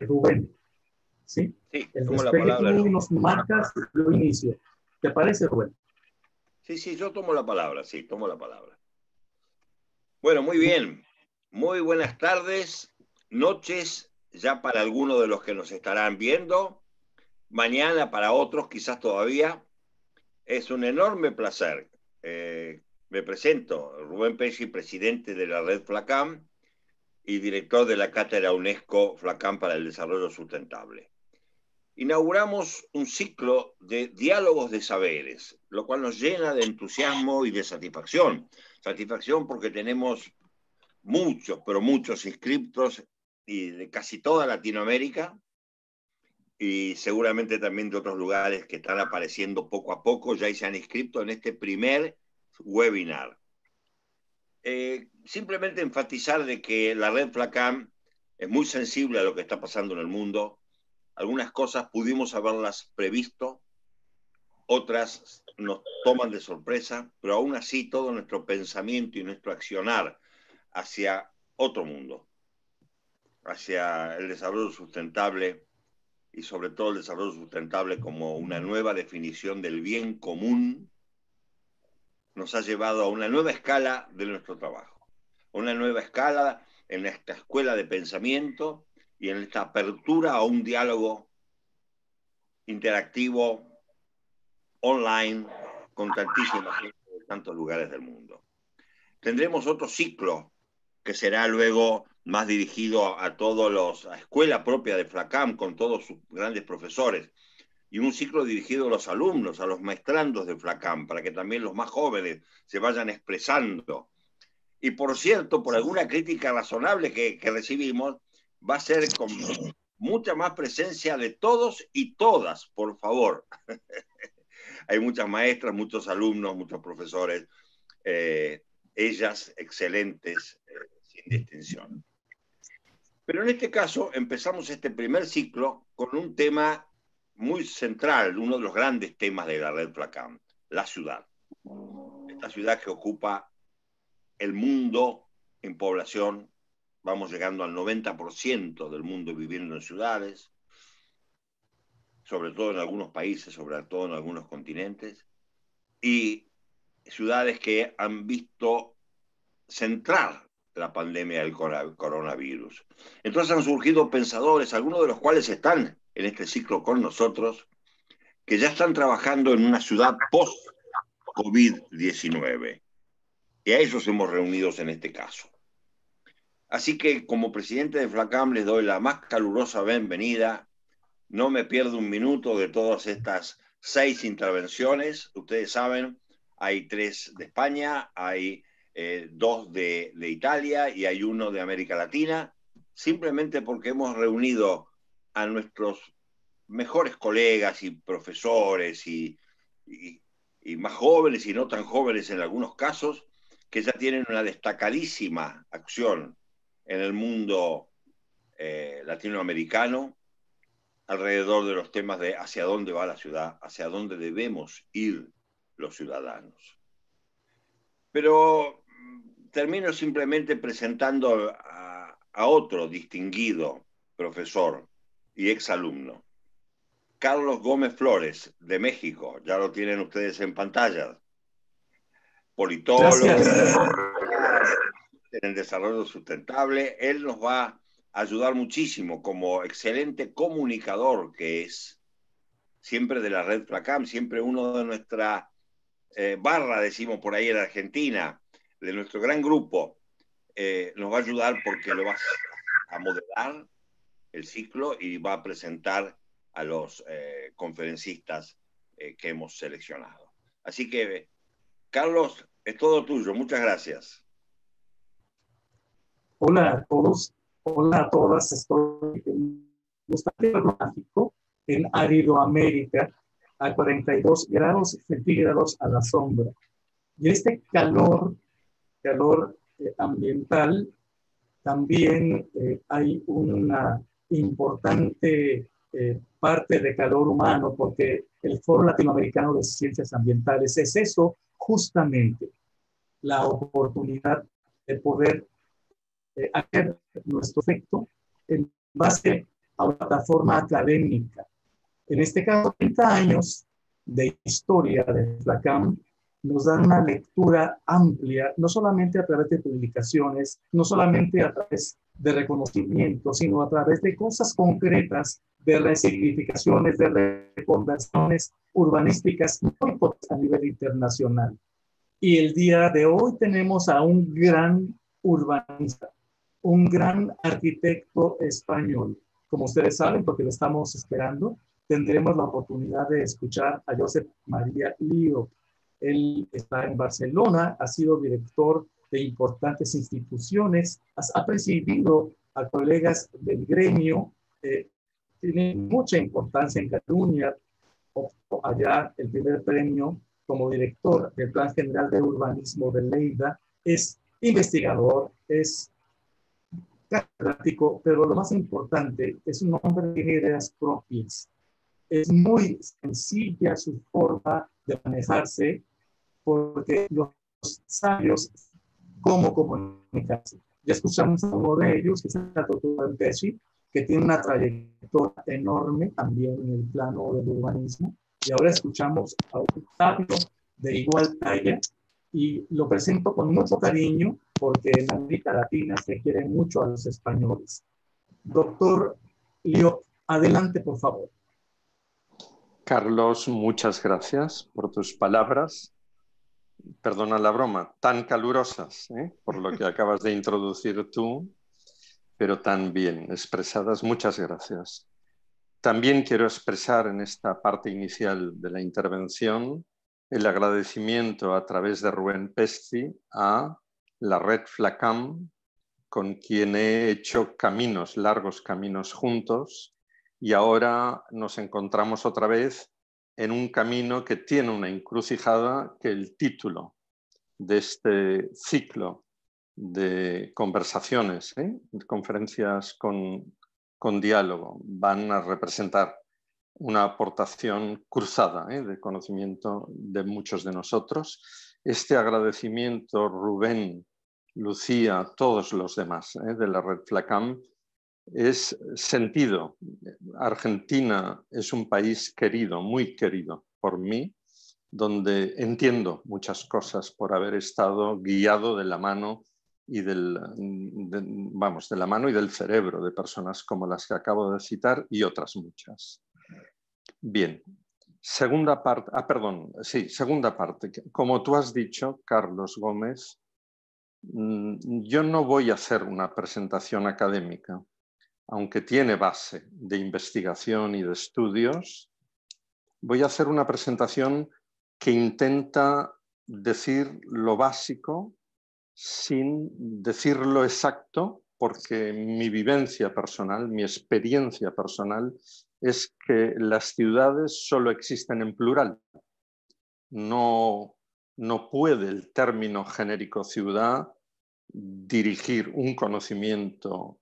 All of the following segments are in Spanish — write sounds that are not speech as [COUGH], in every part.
Rubén. ¿Sí? sí la palabra. marcas lo inicio. ¿Te parece, Rubén? Sí, sí, yo tomo la palabra, sí, tomo la palabra. Bueno, muy bien. Muy buenas tardes, noches, ya para algunos de los que nos estarán viendo, mañana para otros quizás todavía. Es un enorme placer. Eh, me presento, Rubén Pesci, presidente de la Red Flacam, y director de la Cátedra UNESCO Flacán para el Desarrollo Sustentable. Inauguramos un ciclo de diálogos de saberes, lo cual nos llena de entusiasmo y de satisfacción. Satisfacción porque tenemos muchos, pero muchos inscriptos de casi toda Latinoamérica, y seguramente también de otros lugares que están apareciendo poco a poco, ya se han inscrito en este primer webinar. Eh, simplemente enfatizar de que la red Flacam es muy sensible a lo que está pasando en el mundo. Algunas cosas pudimos haberlas previsto, otras nos toman de sorpresa, pero aún así todo nuestro pensamiento y nuestro accionar hacia otro mundo, hacia el desarrollo sustentable y sobre todo el desarrollo sustentable como una nueva definición del bien común nos ha llevado a una nueva escala de nuestro trabajo, una nueva escala en esta escuela de pensamiento y en esta apertura a un diálogo interactivo, online, con tantísima de tantos lugares del mundo. Tendremos otro ciclo que será luego más dirigido a todos los, a escuela propia de FLACAM con todos sus grandes profesores, y un ciclo dirigido a los alumnos, a los maestrandos de Flacán, para que también los más jóvenes se vayan expresando. Y por cierto, por alguna crítica razonable que, recibimos, va a ser con mucha más presencia de todos y todas, por favor. [LAUGHS] Hay muchas maestras, muchos alumnos, muchos profesores, eh, ellas excelentes, eh, sin distinción. Pero en este caso empezamos este primer ciclo con un tema muy central, uno de los grandes temas de la red Placam, la ciudad. Esta ciudad que ocupa el mundo en población, vamos llegando al 90% del mundo viviendo en ciudades, sobre todo en algunos países, sobre todo en algunos continentes, y ciudades que han visto centrar la pandemia del coronavirus. Entonces han surgido pensadores, algunos de los cuales están en este ciclo con nosotros, que ya están trabajando en una ciudad post-COVID-19. Y a ellos hemos reunido en este caso. Así que como presidente de FLACAM les doy la más calurosa bienvenida. No me pierdo un minuto de todas estas seis intervenciones. Ustedes saben, hay tres de España, hay eh, dos de Italia y hay uno de América Latina, simplemente porque hemos reunido a nuestros mejores colegas y profesores y, más jóvenes y no tan jóvenes en algunos casos, que ya tienen una destacadísima acción en el mundo eh, latinoamericano alrededor de los temas de hacia dónde va la ciudad, hacia dónde debemos ir los ciudadanos. Pero mm, termino simplemente presentando a otro distinguido profesor y alumno, Carlos Gómez Flores, de México, ya lo tienen ustedes en pantalla. Politólogo en desarrollo sustentable, él nos va a ayudar muchísimo como excelente comunicador que es, siempre de la red Flacam, siempre uno de nuestra eh, barra, decimos por ahí en Argentina, de nuestro gran grupo, eh, nos va a ayudar porque lo vas a modelar ciclo y va a presentar a los eh, conferencistas eh, que hemos seleccionado. Así que, Carlos, es todo tuyo. Muchas gracias. Hola a todos. Hola a todas. Estoy en gráfico en Árido América, a 42 grados centígrados a la sombra. Y este calor, calor eh, ambiental, también hay una importante eh, parte de calor humano, porque el Foro Latinoamericano de Ciencias Ambientales es eso, justamente, la oportunidad de poder eh, hacer nuestro efecto en base a una plataforma académica. En este caso, 30 años de historia de FLACAM nos dan una lectura amplia, no solamente a través de publicaciones, no solamente a través de reconocimiento, sino a través de cosas concretas, de resignificaciones, de recomendaciones urbanísticas a nivel internacional. Y el día de hoy tenemos a un gran urbanista, un gran arquitecto español. Como ustedes saben, porque lo estamos esperando, tendremos la oportunidad de escuchar a Josep María Lío, él está en Barcelona, ha sido director de importantes instituciones, ha presidido a colegas del gremio, eh, tiene mucha importancia en Cataluña, obtuvo allá el primer premio como director del Plan General de Urbanismo de Leida, es investigador, es catedrático, pero lo más importante es un hombre de ideas propias. Es muy sencilla su forma de manejarse, porque los sabios, cómo comunicarse. Ya escuchamos a uno de ellos, que es el doctor Pesci, que tiene una trayectoria enorme también en el plano del urbanismo. Y ahora escuchamos a un sabio de igual talla y lo presento con mucho cariño porque en América Latina se quiere mucho a los españoles. Doctor Lio, adelante por favor. Carlos, muchas gracias por tus palabras perdona la broma, tan calurosas, ¿eh? por lo que acabas de introducir tú, pero tan bien expresadas. Muchas gracias. También quiero expresar en esta parte inicial de la intervención el agradecimiento a través de Rubén Pesti a la red Flacam, con quien he hecho caminos, largos caminos juntos, y ahora nos encontramos otra vez en un camino que tiene una encrucijada que el título de este ciclo de conversaciones, ¿eh? de conferencias con, diálogo, van a representar una aportación cruzada ¿eh? de conocimiento de muchos de nosotros. Este agradecimiento, Rubén, Lucía, todos los demás ¿eh? de la red Flacam, es sentido. Argentina es un país querido, muy querido por mí, donde entiendo muchas cosas por haber estado guiado de la mano y del, la mano y del cerebro de personas como las que acabo de citar y otras muchas. Bien, segunda parte, ah, perdón, sí, segunda parte. Como tú has dicho, Carlos Gómez, mm, yo no voy a hacer una presentación académica aunque tiene base de investigación y de estudios, voy a hacer una presentación que intenta decir lo básico sin decir lo exacto, porque mi vivencia personal, mi experiencia personal, es que las ciudades solo existen en plural. No, no puede el término genérico ciudad dirigir un conocimiento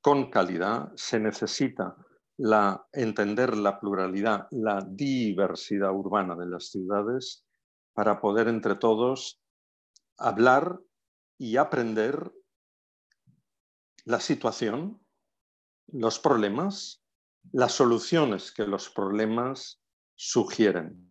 con calidad, se necesita la, entender la pluralidad, la diversidad urbana de las ciudades para poder entre todos hablar y aprender la situación, los problemas, las soluciones que los problemas sugieren.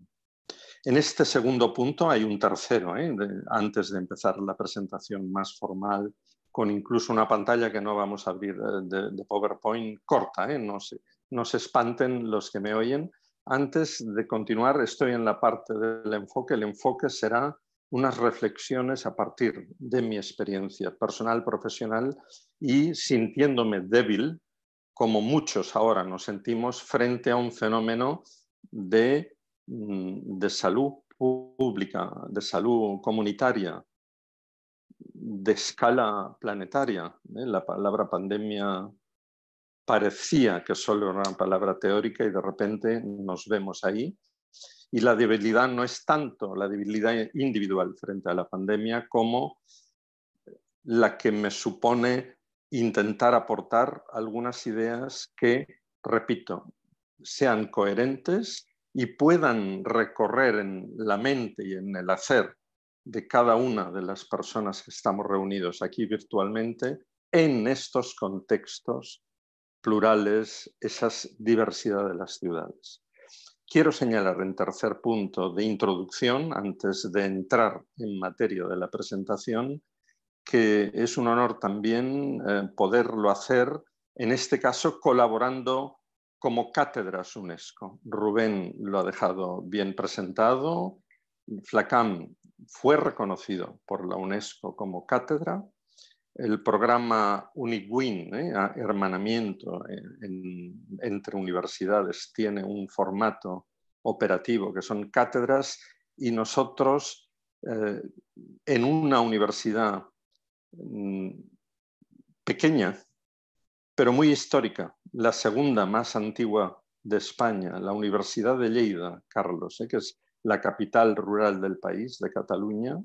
En este segundo punto hay un tercero, ¿eh? antes de empezar la presentación más formal con incluso una pantalla que no vamos a abrir eh, de, PowerPoint corta, ¿eh? no, se, espanten los que me oyen. Antes de continuar, estoy en la parte del enfoque. El enfoque será unas reflexiones a partir de mi experiencia personal, profesional y sintiéndome débil, como muchos ahora nos sentimos, frente a un fenómeno de mm, salud pública, de salud comunitaria, de escala planetaria. ¿eh? La palabra pandemia parecía que solo era una palabra teórica y de repente nos vemos ahí. Y la debilidad no es tanto la debilidad individual frente a la pandemia como la que me supone intentar aportar algunas ideas que, repito, sean coherentes y puedan recorrer en la mente y en el hacer de cada una de las personas que estamos reunidos aquí virtualmente en estos contextos plurales, esas diversidad de las ciudades. Quiero señalar en tercer punto de introducción, antes de entrar en materia de la presentación, que es un honor también eh, poderlo hacer, en este caso colaborando como cátedras UNESCO. Rubén lo ha dejado bien presentado, FLACAM fue reconocido por la UNESCO como cátedra. El programa UNIWIN, ¿eh? hermanamiento entre universidades, tiene un formato operativo que son cátedras y nosotros eh, en una universidad mm, pequeña, pero muy histórica, la segunda más antigua de España, la Universidad de Lleida, Carlos, ¿eh? que es la capital rural del país, de Cataluña,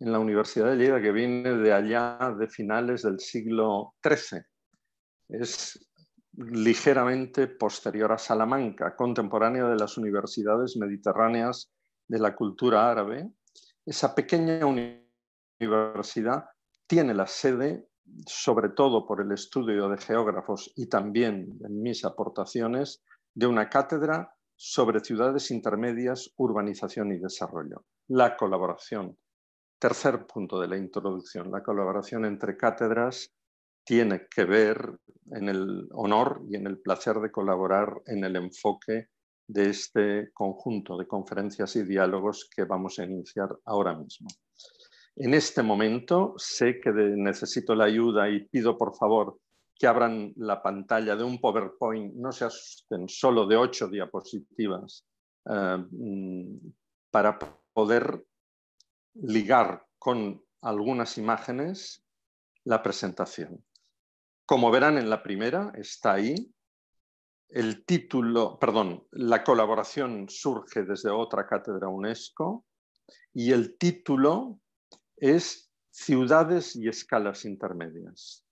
en la Universidad de Lleida, que viene de allá de finales del siglo XIII. Es ligeramente posterior a Salamanca, contemporánea de las universidades mediterráneas de la cultura árabe. Esa pequeña universidad tiene la sede, sobre todo por el estudio de geógrafos y también en mis aportaciones, de una cátedra sobre ciudades intermedias, urbanización y desarrollo. La colaboración. Tercer punto de la introducción. La colaboración entre cátedras tiene que ver en el honor y en el placer de colaborar en el enfoque de este conjunto de conferencias y diálogos que vamos a iniciar ahora mismo. En este momento sé que necesito la ayuda y pido por favor que abran la pantalla de un PowerPoint, no se asusten solo de ocho diapositivas eh, mm, para poder ligar con algunas imágenes la presentación. Como verán en la primera, está ahí. El título, la colaboración surge desde otra cátedra UNESCO y el título es Ciudades y escalas intermedias.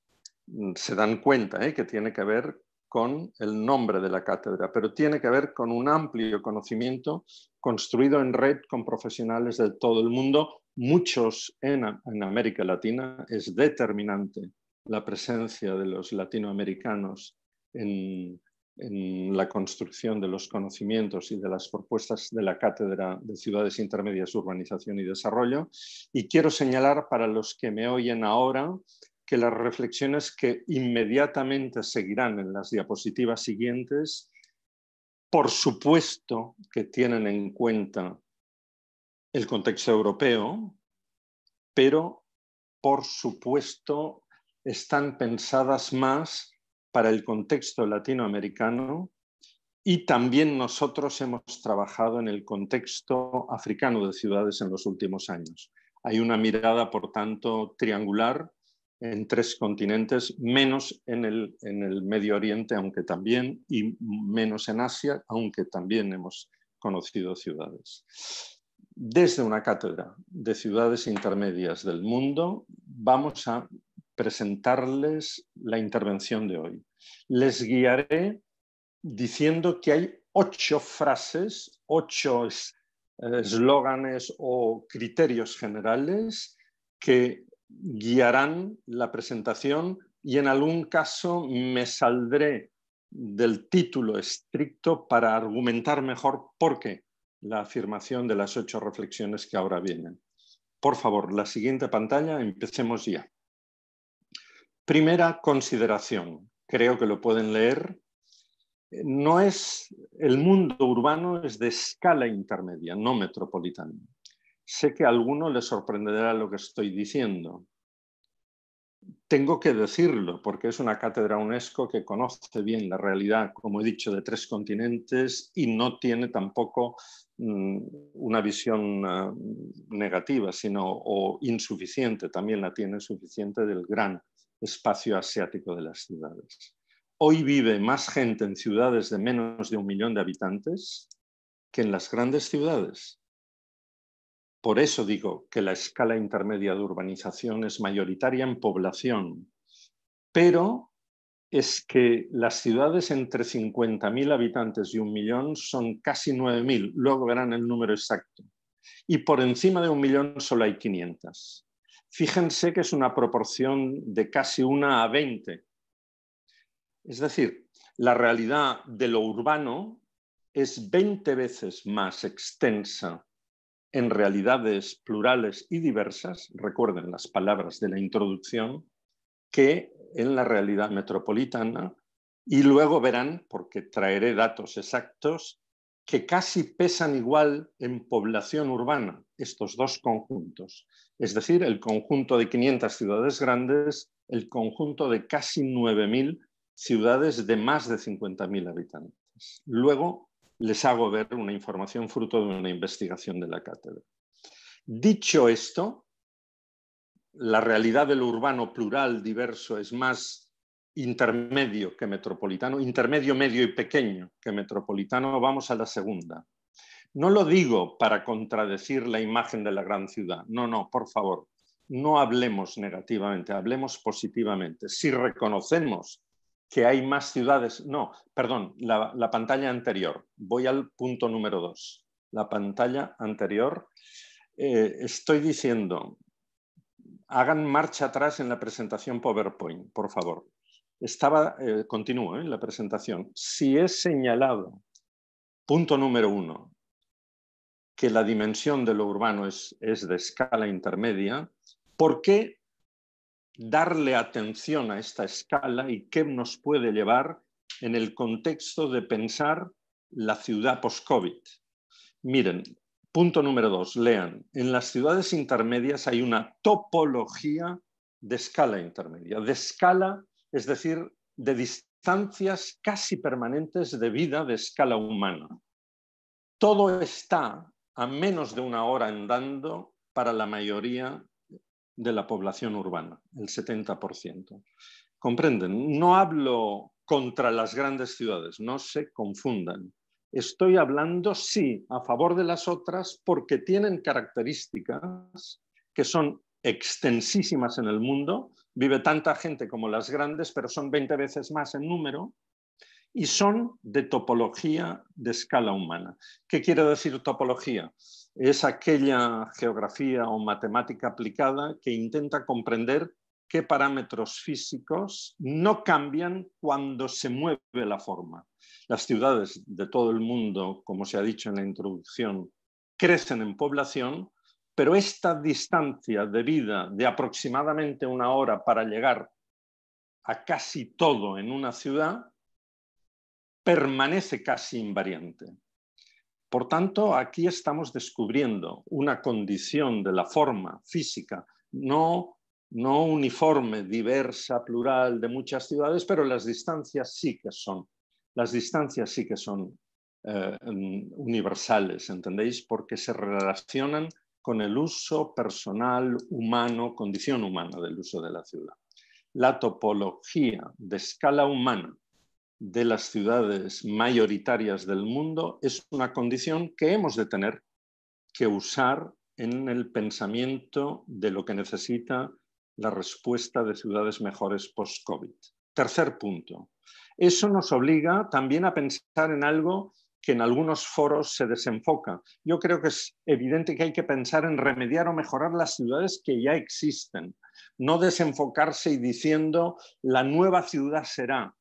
Mm, se dan cuenta ¿eh? que tiene que ver con el nombre de la cátedra, pero tiene que ver con un amplio conocimiento construido en red con profesionales de todo el mundo, muchos en, América Latina. Es determinante la presencia de los latinoamericanos en la construcción de los conocimientos y de las propuestas de la Cátedra de Ciudades Intermedias, Urbanización y Desarrollo. Y quiero señalar para los que me oyen ahora que las reflexiones que inmediatamente seguirán en las diapositivas siguientes, por supuesto que tienen en cuenta el contexto europeo, pero por supuesto están pensadas más para el contexto latinoamericano y también nosotros hemos trabajado en el contexto africano de ciudades en los últimos años. Hay una mirada, por tanto, triangular en tres continentes, menos en el, Medio Oriente, aunque también, y menos en Asia, aunque también hemos conocido ciudades. Desde una cátedra de ciudades intermedias del mundo, vamos a presentarles la intervención de hoy. Les guiaré diciendo que hay ocho frases, ocho eh, eslóganes o criterios generales que guiarán la presentación y en algún caso me saldré del título estricto para argumentar mejor por qué la afirmación de las ocho reflexiones que ahora vienen. Por favor, la siguiente pantalla, empecemos ya. Primera consideración, creo que lo pueden leer. No es el mundo urbano es de escala intermedia, no metropolitana. Sé que a alguno le sorprenderá lo que estoy diciendo. Tengo que decirlo porque es una cátedra UNESCO que conoce bien la realidad, como he dicho, de tres continentes y no tiene tampoco mm, una visión eh, negativa, sino o insuficiente, también la tiene suficiente del gran espacio asiático de las ciudades. Hoy vive más gente en ciudades de menos de un millón de habitantes que en las grandes ciudades. Por eso digo que la escala intermedia de urbanización es mayoritaria en población, pero es que las ciudades entre 50.000 habitantes y un millón son casi 9.000, luego verán el número exacto, y por encima de un millón solo hay 500. Fíjense que es una proporción de casi 1 a 20. Es decir, la realidad de lo urbano es 20 veces más extensa en realidades plurales y diversas, recuerden las palabras de la introducción, que en la realidad metropolitana y luego verán, porque traeré datos exactos, que casi pesan igual en población urbana estos dos conjuntos, es decir, el conjunto de 500 ciudades grandes, el conjunto de casi 9.000 ciudades de más de 50.000 habitantes. Luego, les hago ver una información fruto de una investigación de la cátedra. Dicho esto, la realidad del urbano plural diverso es más intermedio que metropolitano, intermedio, medio y pequeño que metropolitano, vamos a la segunda. No lo digo para contradecir la imagen de la gran ciudad, no, no, por favor, no hablemos negativamente, hablemos positivamente. Si reconocemos que hay más ciudades. No, perdón, la, pantalla anterior. Voy al punto número dos. La pantalla anterior. Eh, estoy diciendo, hagan marcha atrás en la presentación PowerPoint, por favor. Estaba, eh, continúo en eh, la presentación. Si he señalado, punto número uno, que la dimensión de lo urbano es, es de escala intermedia, ¿por qué darle atención a esta escala y qué nos puede llevar en el contexto de pensar la ciudad post-COVID. Miren, punto número dos, lean, en las ciudades intermedias hay una topología de escala intermedia, de escala, es decir, de distancias casi permanentes de vida de escala humana. Todo está a menos de una hora andando para la mayoría de la población urbana, el 70%. Comprenden, no hablo contra las grandes ciudades, no se confundan. Estoy hablando, sí, a favor de las otras porque tienen características que son extensísimas en el mundo. Vive tanta gente como las grandes, pero son 20 veces más en número y son de topología de escala humana. ¿Qué quiere decir topología? Es aquella geografía o matemática aplicada que intenta comprender qué parámetros físicos no cambian cuando se mueve la forma. Las ciudades de todo el mundo, como se ha dicho en la introducción, crecen en población, pero esta distancia de vida de aproximadamente una hora para llegar a casi todo en una ciudad permanece casi invariante. Por tanto, aquí estamos descubriendo una condición de la forma física no, uniforme, diversa, plural de muchas ciudades, pero las distancias sí que son. Las distancias sí que son eh, universales, ¿entendéis? Porque se relacionan con el uso personal humano, condición humana del uso de la ciudad. La topología de escala humana de las ciudades mayoritarias del mundo es una condición que hemos de tener que usar en el pensamiento de lo que necesita la respuesta de ciudades mejores post-COVID. Tercer punto. Eso nos obliga también a pensar en algo que en algunos foros se desenfoca. Yo creo que es evidente que hay que pensar en remediar o mejorar las ciudades que ya existen, no desenfocarse y diciendo la nueva ciudad será,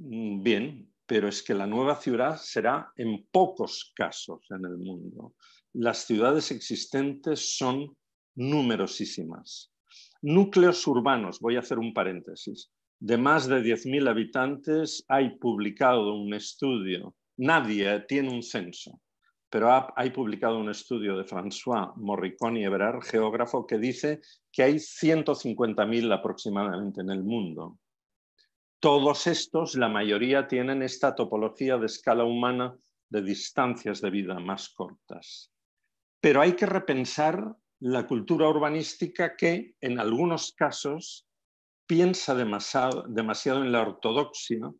Mm, bien, pero es que la nueva ciudad será en pocos casos en el mundo. Las ciudades existentes son numerosísimas. Núcleos urbanos, voy a hacer un paréntesis, de más de 10.000 habitantes hay publicado un estudio, nadie tiene un censo, pero hay publicado un estudio de François Morriconi Ebrard, geógrafo, que dice que hay 150.000 aproximadamente en el mundo. Todos estos, la mayoría, tienen esta topología de escala humana de distancias de vida más cortas. Pero hay que repensar la cultura urbanística que, en algunos casos, piensa demasiado, en la ortodoxia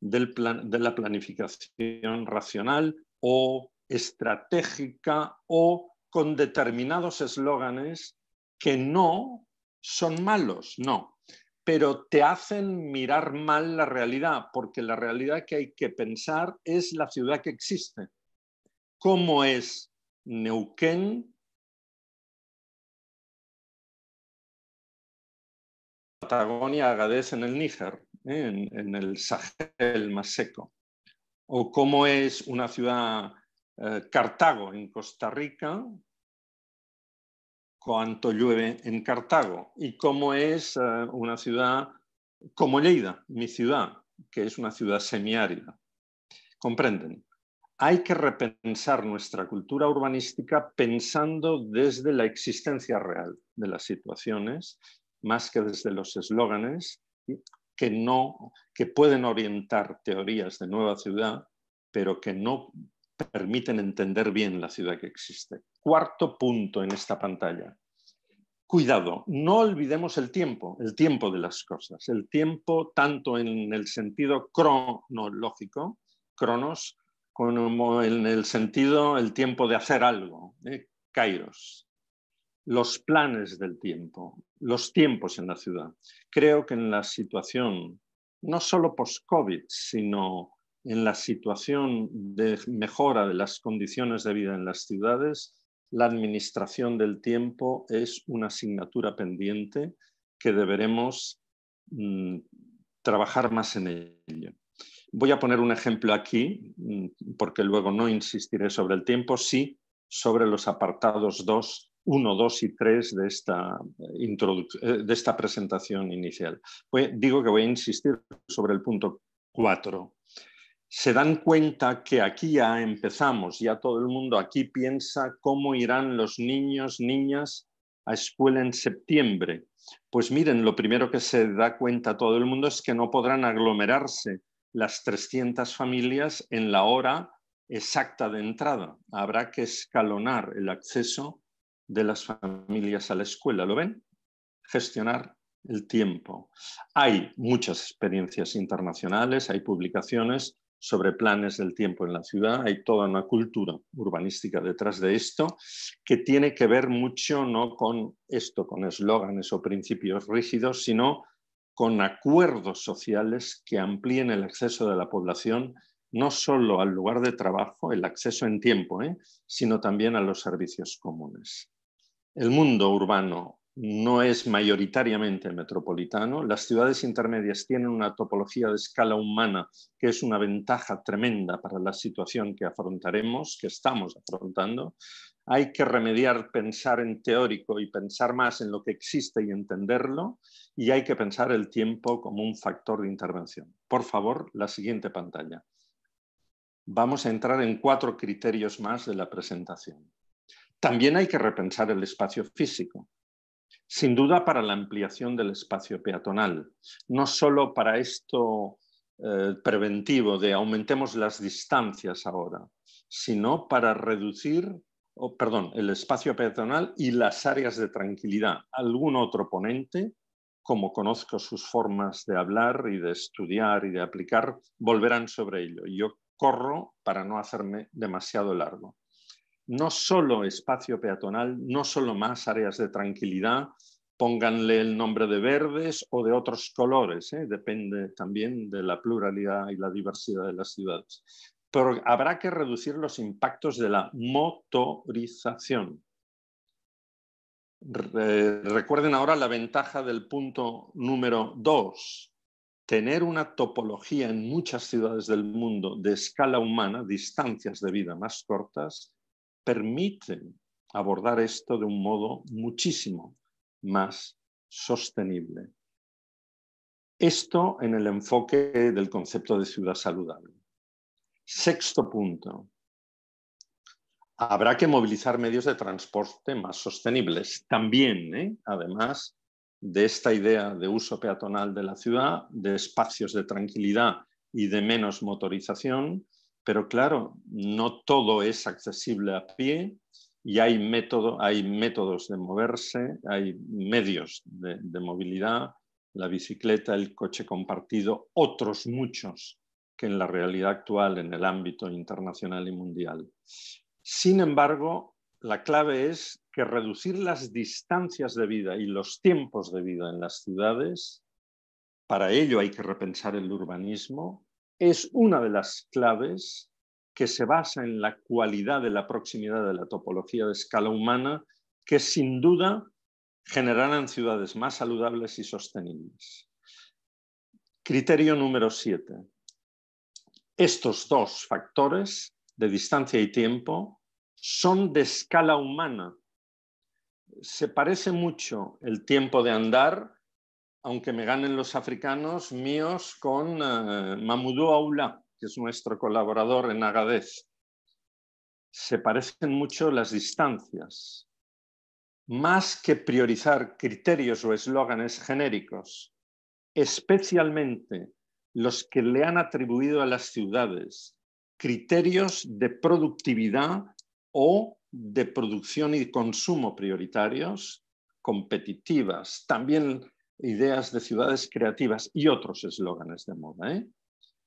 de la planificación racional o estratégica o con determinados eslóganes que no son malos, no, pero te hacen mirar mal la realidad, porque la realidad que hay que pensar es la ciudad que existe. ¿Cómo es Neuquén? Patagonia, Agadez en el Níger, ¿eh? en, el Sahel más seco. O cómo es una ciudad eh, Cartago en Costa Rica, cuánto llueve en Cartago y cómo es eh, una ciudad como Lleida, mi ciudad, que es una ciudad semiárida. ¿Comprenden? Hay que repensar nuestra cultura urbanística pensando desde la existencia real de las situaciones, más que desde los eslóganes que, no, que pueden orientar teorías de nueva ciudad, pero que no permiten entender bien la ciudad que existe. Cuarto punto en esta pantalla. Cuidado, no olvidemos el tiempo, el tiempo de las cosas, el tiempo tanto en el sentido cronológico, cronos, como en el sentido el tiempo de hacer algo, ¿eh? kairos, los planes del tiempo, los tiempos en la ciudad. Creo que en la situación, no solo post-COVID, sino en la situación de mejora de las condiciones de vida en las ciudades, la administración del tiempo es una asignatura pendiente que deberemos mm, trabajar más en ello. Voy a poner un ejemplo aquí, mm, porque luego no insistiré sobre el tiempo, sí sobre los apartados 2, 1, 2 y 3 eh, eh, de esta, presentación inicial. digo que voy a insistir sobre el punto 4, se dan cuenta que aquí ya empezamos, ya todo el mundo aquí piensa cómo irán los niños, niñas a escuela en septiembre. Pues miren, lo primero que se da cuenta todo el mundo es que no podrán aglomerarse las 300 familias en la hora exacta de entrada. Habrá que escalonar el acceso de las familias a la escuela. ¿Lo ven? Gestionar el tiempo. Hay muchas experiencias internacionales, hay publicaciones sobre planes del tiempo en la ciudad. Hay toda una cultura urbanística detrás de esto que tiene que ver mucho no con esto, con eslóganes o principios rígidos, sino con acuerdos sociales que amplíen el acceso de la población no solo al lugar de trabajo, el acceso en tiempo, ¿eh? sino también a los servicios comunes. El mundo urbano no es mayoritariamente metropolitano. Las ciudades intermedias tienen una topología de escala humana que es una ventaja tremenda para la situación que afrontaremos, que estamos afrontando. Hay que remediar, pensar en teórico y pensar más en lo que existe y entenderlo. Y hay que pensar el tiempo como un factor de intervención. Por favor, la siguiente pantalla. Vamos a entrar en cuatro criterios más de la presentación. También hay que repensar el espacio físico sin duda para la ampliación del espacio peatonal, no solo para esto eh, preventivo de aumentemos las distancias ahora, sino para reducir, perdón, el espacio peatonal y las áreas de tranquilidad. Algún otro ponente, como conozco sus formas de hablar y de estudiar y de aplicar, volverán sobre ello. Yo corro para no hacerme demasiado largo no solo espacio peatonal, no solo más áreas de tranquilidad, pónganle el nombre de verdes o de otros colores, ¿eh? depende también de la pluralidad y la diversidad de las ciudades. Pero habrá que reducir los impactos de la motorización. recuerden ahora la ventaja del punto número dos, Tener una topología en muchas ciudades del mundo de escala humana, distancias de vida más cortas, permiten abordar esto de un modo muchísimo más sostenible. Esto en el enfoque del concepto de ciudad saludable. Sexto punto. Habrá que movilizar medios de transporte más sostenibles. También, ¿eh? además de esta idea de uso peatonal de la ciudad, de espacios de tranquilidad y de menos motorización, pero claro, no todo es accesible a pie y hay, métodos de moverse, hay medios de movilidad, la bicicleta, el coche compartido, otros muchos que en la realidad actual en el ámbito internacional y mundial. Sin embargo, la clave es que reducir las distancias de vida y los tiempos de vida en las ciudades, para ello hay que repensar el urbanismo, es una de las claves que se basa en la cualidad de la proximidad de la topología de escala humana, que sin duda generarán ciudades más saludables y sostenibles. Criterio número 7. Estos dos factores de distancia y tiempo son de escala humana. Se parece mucho el tiempo de andar aunque me ganen los africanos, míos con eh, Mamudou Aula, que es nuestro colaborador en Agadez. Se parecen mucho las distancias. Más que priorizar criterios o eslóganes genéricos, especialmente los que le han atribuido a las ciudades criterios de productividad o de producción y consumo prioritarios, competitivas, también ideas de ciudades creativas y otros eslóganes de moda. ¿eh?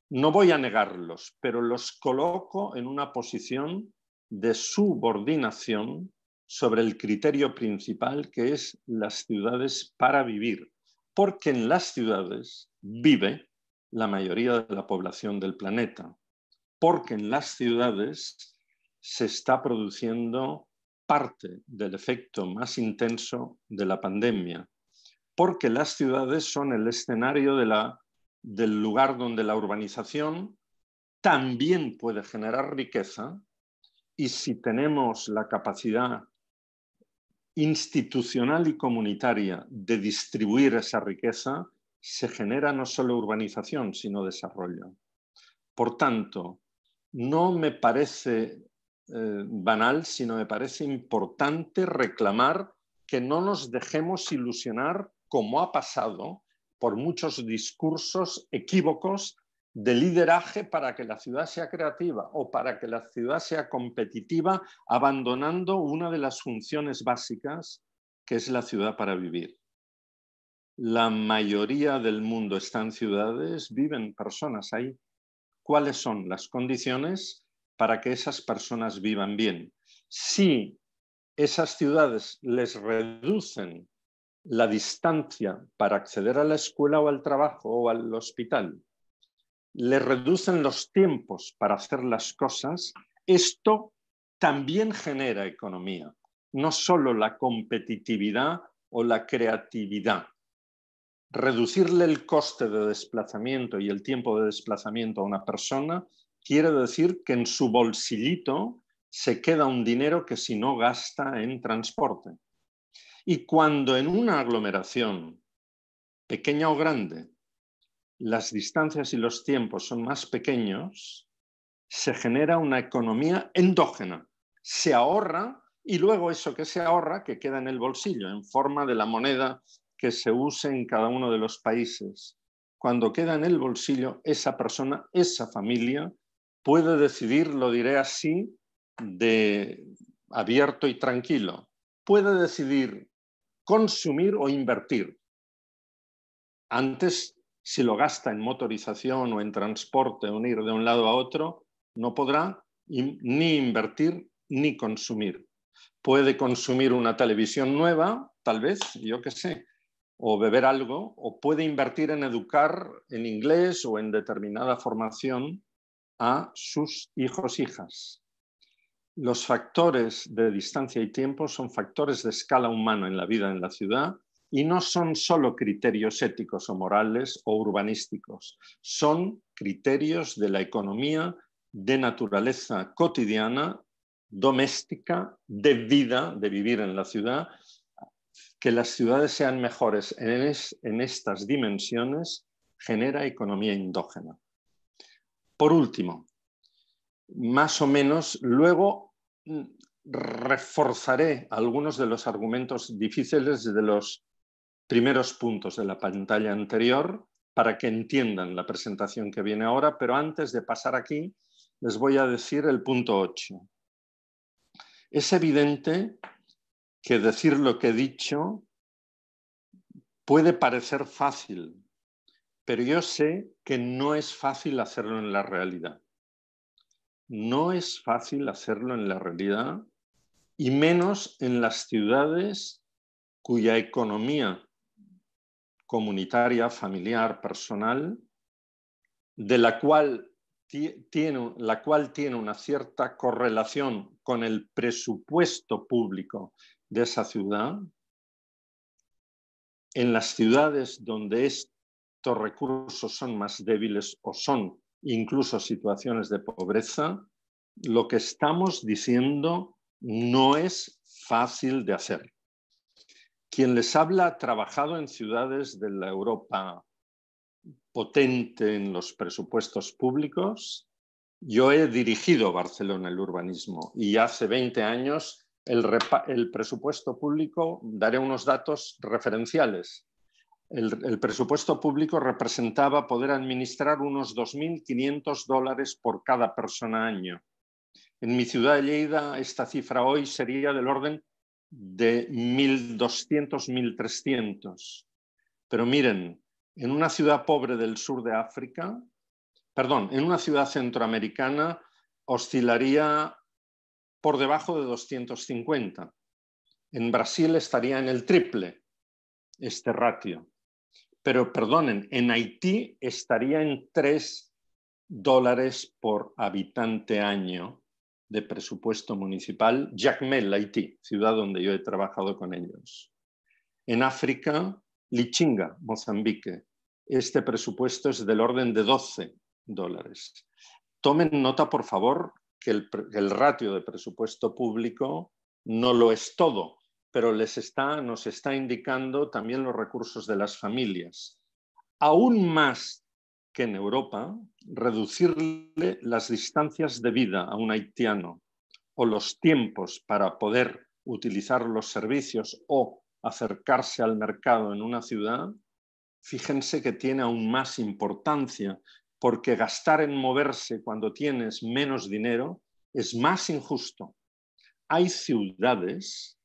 No voy a negarlos, pero los coloco en una posición de subordinación sobre el criterio principal que es las ciudades para vivir, porque en las ciudades vive la mayoría de la población del planeta, porque en las ciudades se está produciendo parte del efecto más intenso de la pandemia, porque las ciudades son el escenario del lugar donde la urbanización también puede generar riqueza y si tenemos la capacidad institucional y comunitaria de distribuir esa riqueza, se genera no solo urbanización, sino desarrollo. Por tanto, no me parece eh, banal, sino me parece importante reclamar que no nos dejemos ilusionar como ha pasado por muchos discursos equívocos de lideraje para que la ciudad sea creativa o para que la ciudad sea competitiva, abandonando una de las funciones básicas que es la ciudad para vivir. La mayoría del mundo está en ciudades, viven personas ahí. ¿Cuáles son las condiciones para que esas personas vivan bien? Si esas ciudades les reducen la distancia para acceder a la escuela o al trabajo o al hospital, le reducen los tiempos para hacer las cosas, esto también genera economía, no solo la competitividad o la creatividad. Reducirle el coste de desplazamiento y el tiempo de desplazamiento a una persona quiere decir que en su bolsillito se queda un dinero que si no gasta en transporte. Y cuando en una aglomeración, pequeña o grande, las distancias y los tiempos son más pequeños, se genera una economía endógena. Se ahorra y luego eso que se ahorra, que queda en el bolsillo, en forma de la moneda que se use en cada uno de los países. Cuando queda en el bolsillo, esa persona, esa familia, puede decidir, lo diré así, de abierto y tranquilo. Puede decidir consumir o invertir. Antes, si lo gasta en motorización o en transporte en ir de un lado a otro, no podrá ni invertir ni consumir. Puede consumir una televisión nueva, tal vez, yo qué sé, o beber algo, o puede invertir en educar en inglés o en determinada formación a sus hijos, hijas los factores de distancia y tiempo son factores de escala humana en la vida en la ciudad y no son solo criterios éticos o morales o urbanísticos, son criterios de la economía de naturaleza cotidiana, doméstica, de vida, de vivir en la ciudad. Que las ciudades sean mejores en, en estas dimensiones genera economía endógena. Por último, más o menos luego Mm, reforzaré algunos de los argumentos difíciles de los primeros puntos de la pantalla anterior para que entiendan la presentación que viene ahora, pero antes de pasar aquí les voy a decir el punto 8. Es evidente que decir lo que he dicho puede parecer fácil, pero yo sé que no es fácil hacerlo en la realidad no es fácil hacerlo en la realidad y menos en las ciudades cuya economía comunitaria, familiar, personal, de la cual tiene, la cual tiene una cierta correlación con el presupuesto público de esa ciudad, en las ciudades donde estos recursos son más débiles o son incluso situaciones de pobreza, lo que estamos diciendo no es fácil de hacer. Quien les habla ha trabajado en ciudades de la Europa potente en los presupuestos públicos. Yo he dirigido Barcelona el urbanismo y hace 20 años el, el presupuesto público, daré unos datos referenciales, el, presupuesto público representaba poder administrar unos 2.500 dólares por cada persona año. En mi ciudad de Lleida, esta cifra hoy sería del orden de 1.200, 1.300. Pero miren, en una ciudad pobre del sur de África, perdón, en una ciudad centroamericana oscilaría por debajo de 250. En Brasil estaría en el triple este ratio pero perdonen, en Haití estaría en 3 dólares por habitante año de presupuesto municipal, Jacmel, Haití, ciudad donde yo he trabajado con ellos. En África, Lichinga, Mozambique, este presupuesto es del orden de 12 dólares. Tomen nota, por favor, que el, el ratio de presupuesto público no lo es todo, pero nos está indicando también los recursos de las familias. Aún más que en Europa, reducirle las distancias de vida a un haitiano o los tiempos para poder utilizar los servicios o acercarse al mercado en una ciudad, fíjense que tiene aún más importancia, porque gastar en moverse cuando tienes menos dinero es más injusto. Hay ciudades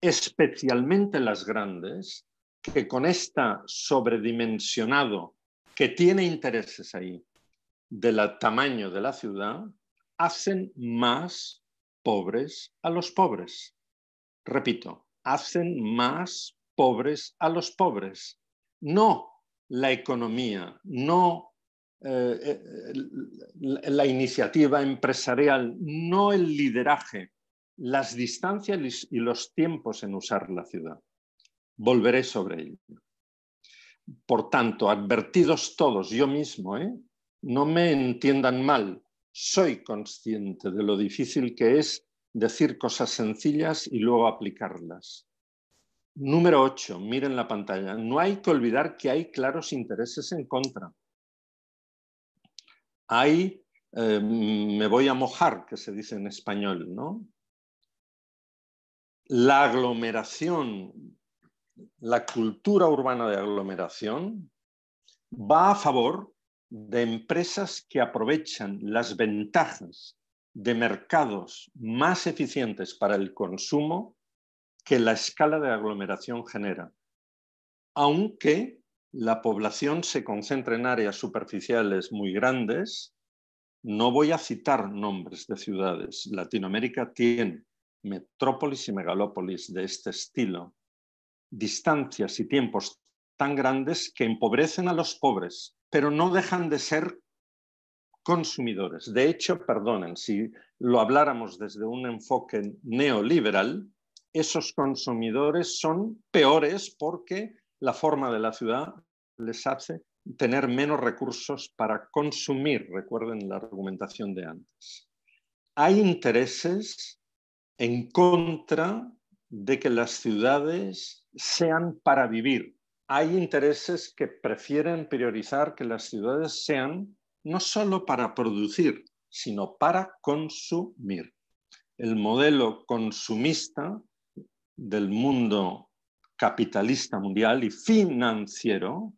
especialmente las grandes, que con esta sobredimensionado que tiene intereses ahí del tamaño de la ciudad, hacen más pobres a los pobres. Repito, hacen más pobres a los pobres. No la economía, no eh, eh, la iniciativa empresarial, no el lideraje, las distancias y los tiempos en usar la ciudad. Volveré sobre ello. Por tanto, advertidos todos, yo mismo, ¿eh? no me entiendan mal, soy consciente de lo difícil que es decir cosas sencillas y luego aplicarlas. Número 8, miren la pantalla. No hay que olvidar que hay claros intereses en contra. Hay, eh, me voy a mojar, que se dice en español, ¿no? la aglomeración, la cultura urbana de aglomeración va a favor de empresas que aprovechan las ventajas de mercados más eficientes para el consumo que la escala de aglomeración genera, aunque la población se concentra en áreas superficiales muy grandes. No voy a citar nombres de ciudades. Latinoamérica tiene metrópolis y megalópolis de este estilo, distancias y tiempos tan grandes que empobrecen a los pobres, pero no dejan de ser consumidores. De hecho, perdonen, si lo habláramos desde un enfoque neoliberal, esos consumidores son peores porque la forma de la ciudad les hace tener menos recursos para consumir, recuerden la argumentación de antes. Hay intereses en contra de que las ciudades sean para vivir. Hay intereses que prefieren priorizar que las ciudades sean no solo para producir, sino para consumir. El modelo consumista del mundo capitalista mundial y financiero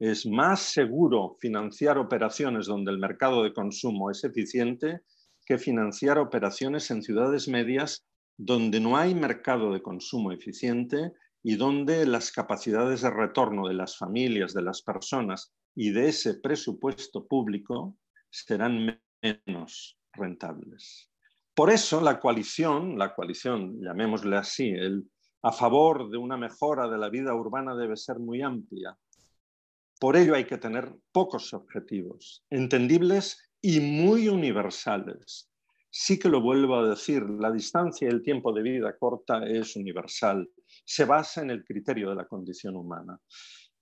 es más seguro financiar operaciones donde el mercado de consumo es eficiente que financiar operaciones en ciudades medias donde no hay mercado de consumo eficiente y donde las capacidades de retorno de las familias, de las personas y de ese presupuesto público serán menos rentables. Por eso la coalición, la coalición, llamémosle así, a favor de una mejora de la vida urbana debe ser muy amplia. Por ello hay que tener pocos objetivos, entendibles y muy universales. Sí que lo vuelvo a decir, la distancia y el tiempo de vida corta es universal, se basa en el criterio de la condición humana.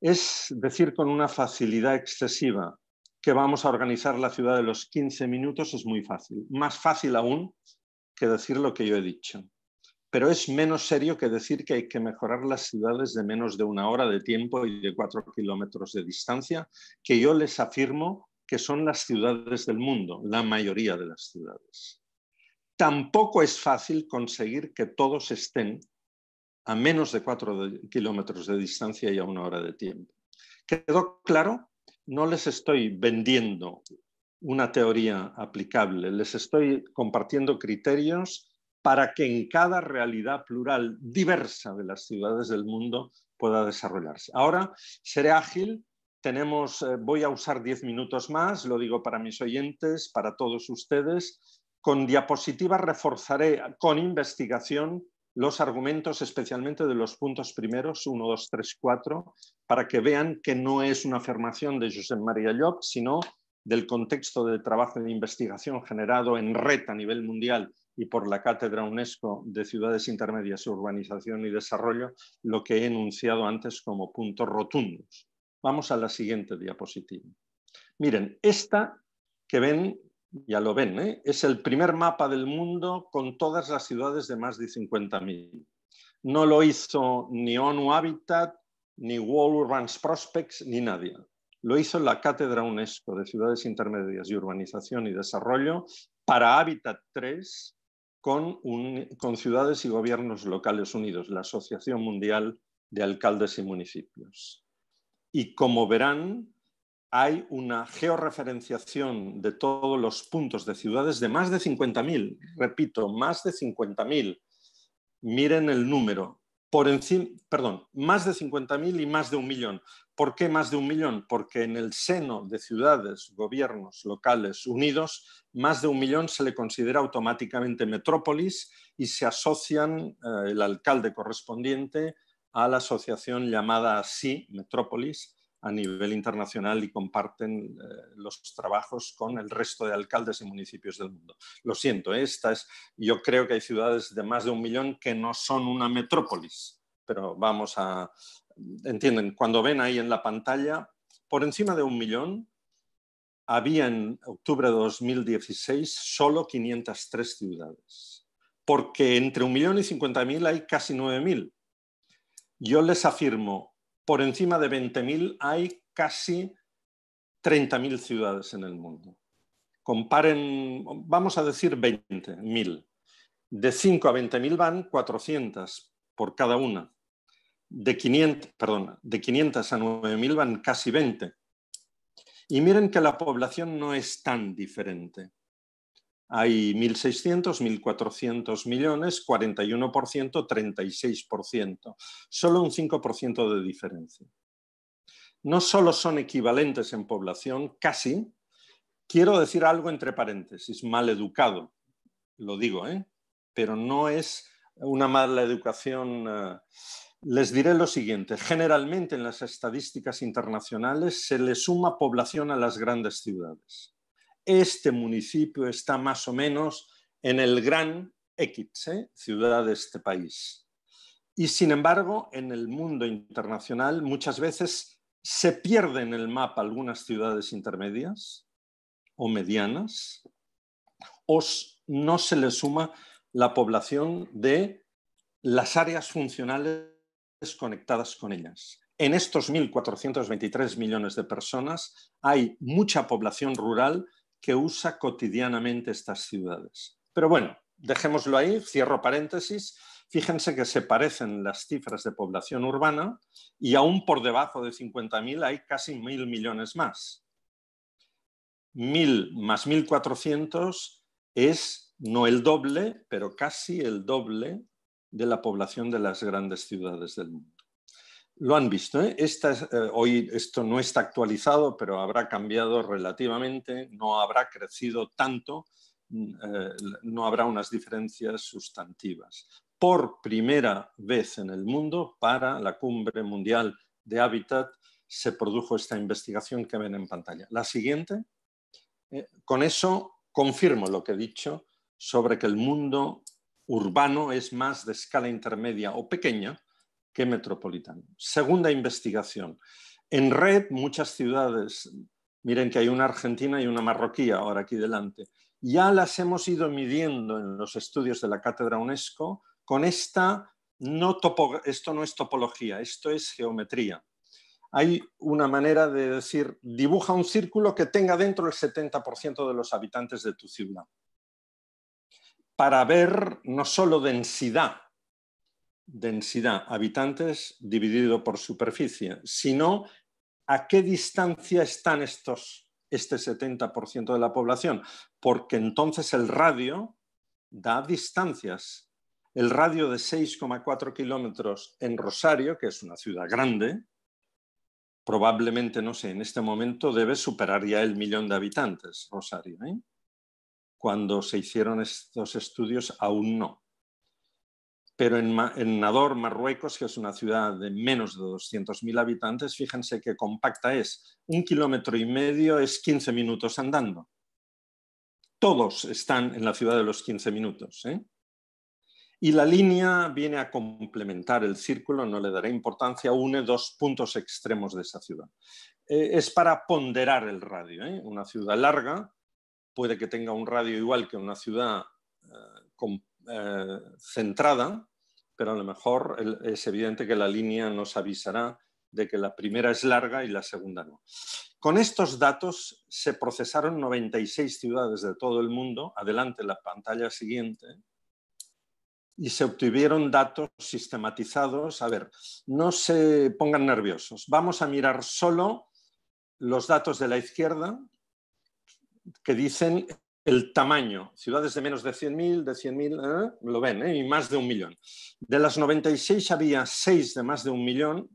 Es decir, con una facilidad excesiva que vamos a organizar la ciudad de los 15 minutos es muy fácil, más fácil aún que decir lo que yo he dicho. Pero es menos serio que decir que hay que mejorar las ciudades de menos de una hora de tiempo y de cuatro kilómetros de distancia, que yo les afirmo que son las ciudades del mundo, la mayoría de las ciudades. Tampoco es fácil conseguir que todos estén a menos de cuatro kilómetros de distancia y a una hora de tiempo. ¿Quedó claro? No les estoy vendiendo una teoría aplicable, les estoy compartiendo criterios para que en cada realidad plural diversa de las ciudades del mundo pueda desarrollarse. Ahora seré ágil tenemos, eh, voy a usar 10 minutos más, lo digo para mis oyentes, para todos ustedes. Con diapositivas reforzaré con investigación los argumentos, especialmente de los puntos primeros, 1, 2, 3, 4, para que vean que no es una afirmación de José María Llop, sino del contexto de trabajo de investigación generado en red a nivel mundial y por la Cátedra UNESCO de Ciudades Intermedias, Urbanización y Desarrollo, lo que he enunciado antes como puntos rotundos. Vamos a la siguiente diapositiva. Miren, esta que ven, ya lo ven, ¿eh? es el primer mapa del mundo con todas las ciudades de más de 50.000. No lo hizo ni ONU Habitat, ni World Urban Prospects, ni nadie. Lo hizo la Cátedra UNESCO de Ciudades Intermedias y Urbanización y Desarrollo para Habitat 3 con ciudades y gobiernos locales unidos, la Asociación Mundial de Alcaldes y Municipios. Y como verán, hay una georreferenciación de todos los puntos de ciudades de más de 50.000. Repito, más de 50.000. Miren el número. Por encima, perdón, más de 50.000 y más de un millón. ¿Por qué más de un millón? Porque en el seno de ciudades, gobiernos locales unidos, más de un millón se le considera automáticamente metrópolis y se asocian eh, el alcalde correspondiente a la asociación llamada así, Metrópolis, a nivel internacional y comparten eh, los trabajos con el resto de alcaldes y municipios del mundo. Lo siento, ¿eh? esta es, yo creo que hay ciudades de más de un millón que no son una metrópolis, pero vamos a, entienden, cuando ven ahí en la pantalla, por encima de un millón, había en octubre de 2016 solo 503 ciudades, porque entre un millón y 50.000 hay casi 9.000 yo les afirmo, por encima de 20.000 hay casi 30.000 ciudades en el mundo. Comparen, vamos a decir 20.000. De 5 a 20.000 van 400 por cada una. De 500, perdón, de 500 a 9.000 van casi 20. Y miren que la población no es tan diferente. Hay 1.600, 1.400 millones, 41%, 36%. Solo un 5% de diferencia. No solo son equivalentes en población, casi. Quiero decir algo entre paréntesis, mal educado. Lo digo, ¿eh? Pero no es una mala educación. Eh. les diré lo siguiente. Generalmente en las estadísticas internacionales se le suma población a las grandes ciudades este municipio está más o menos en el gran X, ciudad de este país. Y sin embargo, en el mundo internacional muchas veces se pierden en el mapa algunas ciudades intermedias o medianas, o no se le suma la población de las áreas funcionales conectadas con ellas. En estos 1.423 millones de personas hay mucha población rural que usa cotidianamente estas ciudades. Pero bueno, dejémoslo ahí, cierro paréntesis. Fíjense que se parecen las cifras de población urbana y aún por debajo de 50.000 hay casi mil millones más. 1.000 más 1.400 es no el doble, pero casi el doble de la población de las grandes ciudades del mundo. Lo han visto. ¿eh? Eh, hoy esto no está actualizado, pero habrá cambiado relativamente, no habrá crecido tanto, mm, eh, no habrá unas diferencias sustantivas. Por primera vez en el mundo, para la Cumbre Mundial de Hábitat, se produjo esta investigación que ven en pantalla. La siguiente, con eso confirmo lo que he dicho sobre que el mundo urbano es más de escala intermedia o pequeña, que metropolitano. Segunda investigación. En red, muchas ciudades, miren que hay una argentina y una marroquí ahora aquí delante, ya las hemos ido midiendo en los estudios de la cátedra UNESCO con esta, no esto no es topología, esto es geometría. Hay una manera de decir, dibuja un círculo que tenga dentro el 70% de los habitantes de tu ciudad, para ver no solo densidad, densidad, habitantes dividido por superficie, sino a qué distancia están estos, este 70% de la población, porque entonces el radio da distancias. El radio de 6,4 kilómetros en Rosario, que es una ciudad grande, probablemente, no sé, en este momento debe superar ya el millón de habitantes, Rosario. ¿eh? Cuando se hicieron estos estudios, aún no. Pero en, Nador, Marruecos, que es una ciudad de menos de 200.000 habitantes, fíjense qué compacta es. Un kilómetro y medio es 15 minutos andando. Todos están en la ciudad de los 15 minutos. ¿eh? Y la línea viene a complementar el círculo, no le daré importancia, une dos puntos extremos de esa ciudad. Eh, es para ponderar el radio. ¿eh? Una ciudad larga puede que tenga un radio igual que una ciudad con eh, centrada, pero a lo mejor es evidente que la línea nos avisará de que la primera es larga y la segunda no. Con estos datos se procesaron 96 ciudades de todo el mundo, adelante la pantalla siguiente, y se obtuvieron datos sistematizados. A ver, no se pongan nerviosos. Vamos a mirar solo los datos de la izquierda que dicen el tamaño, ciudades de menos de 100.000, de 100.000, eh, lo ven, eh, y más de un millón. De las 96 había 6 de más de un millón,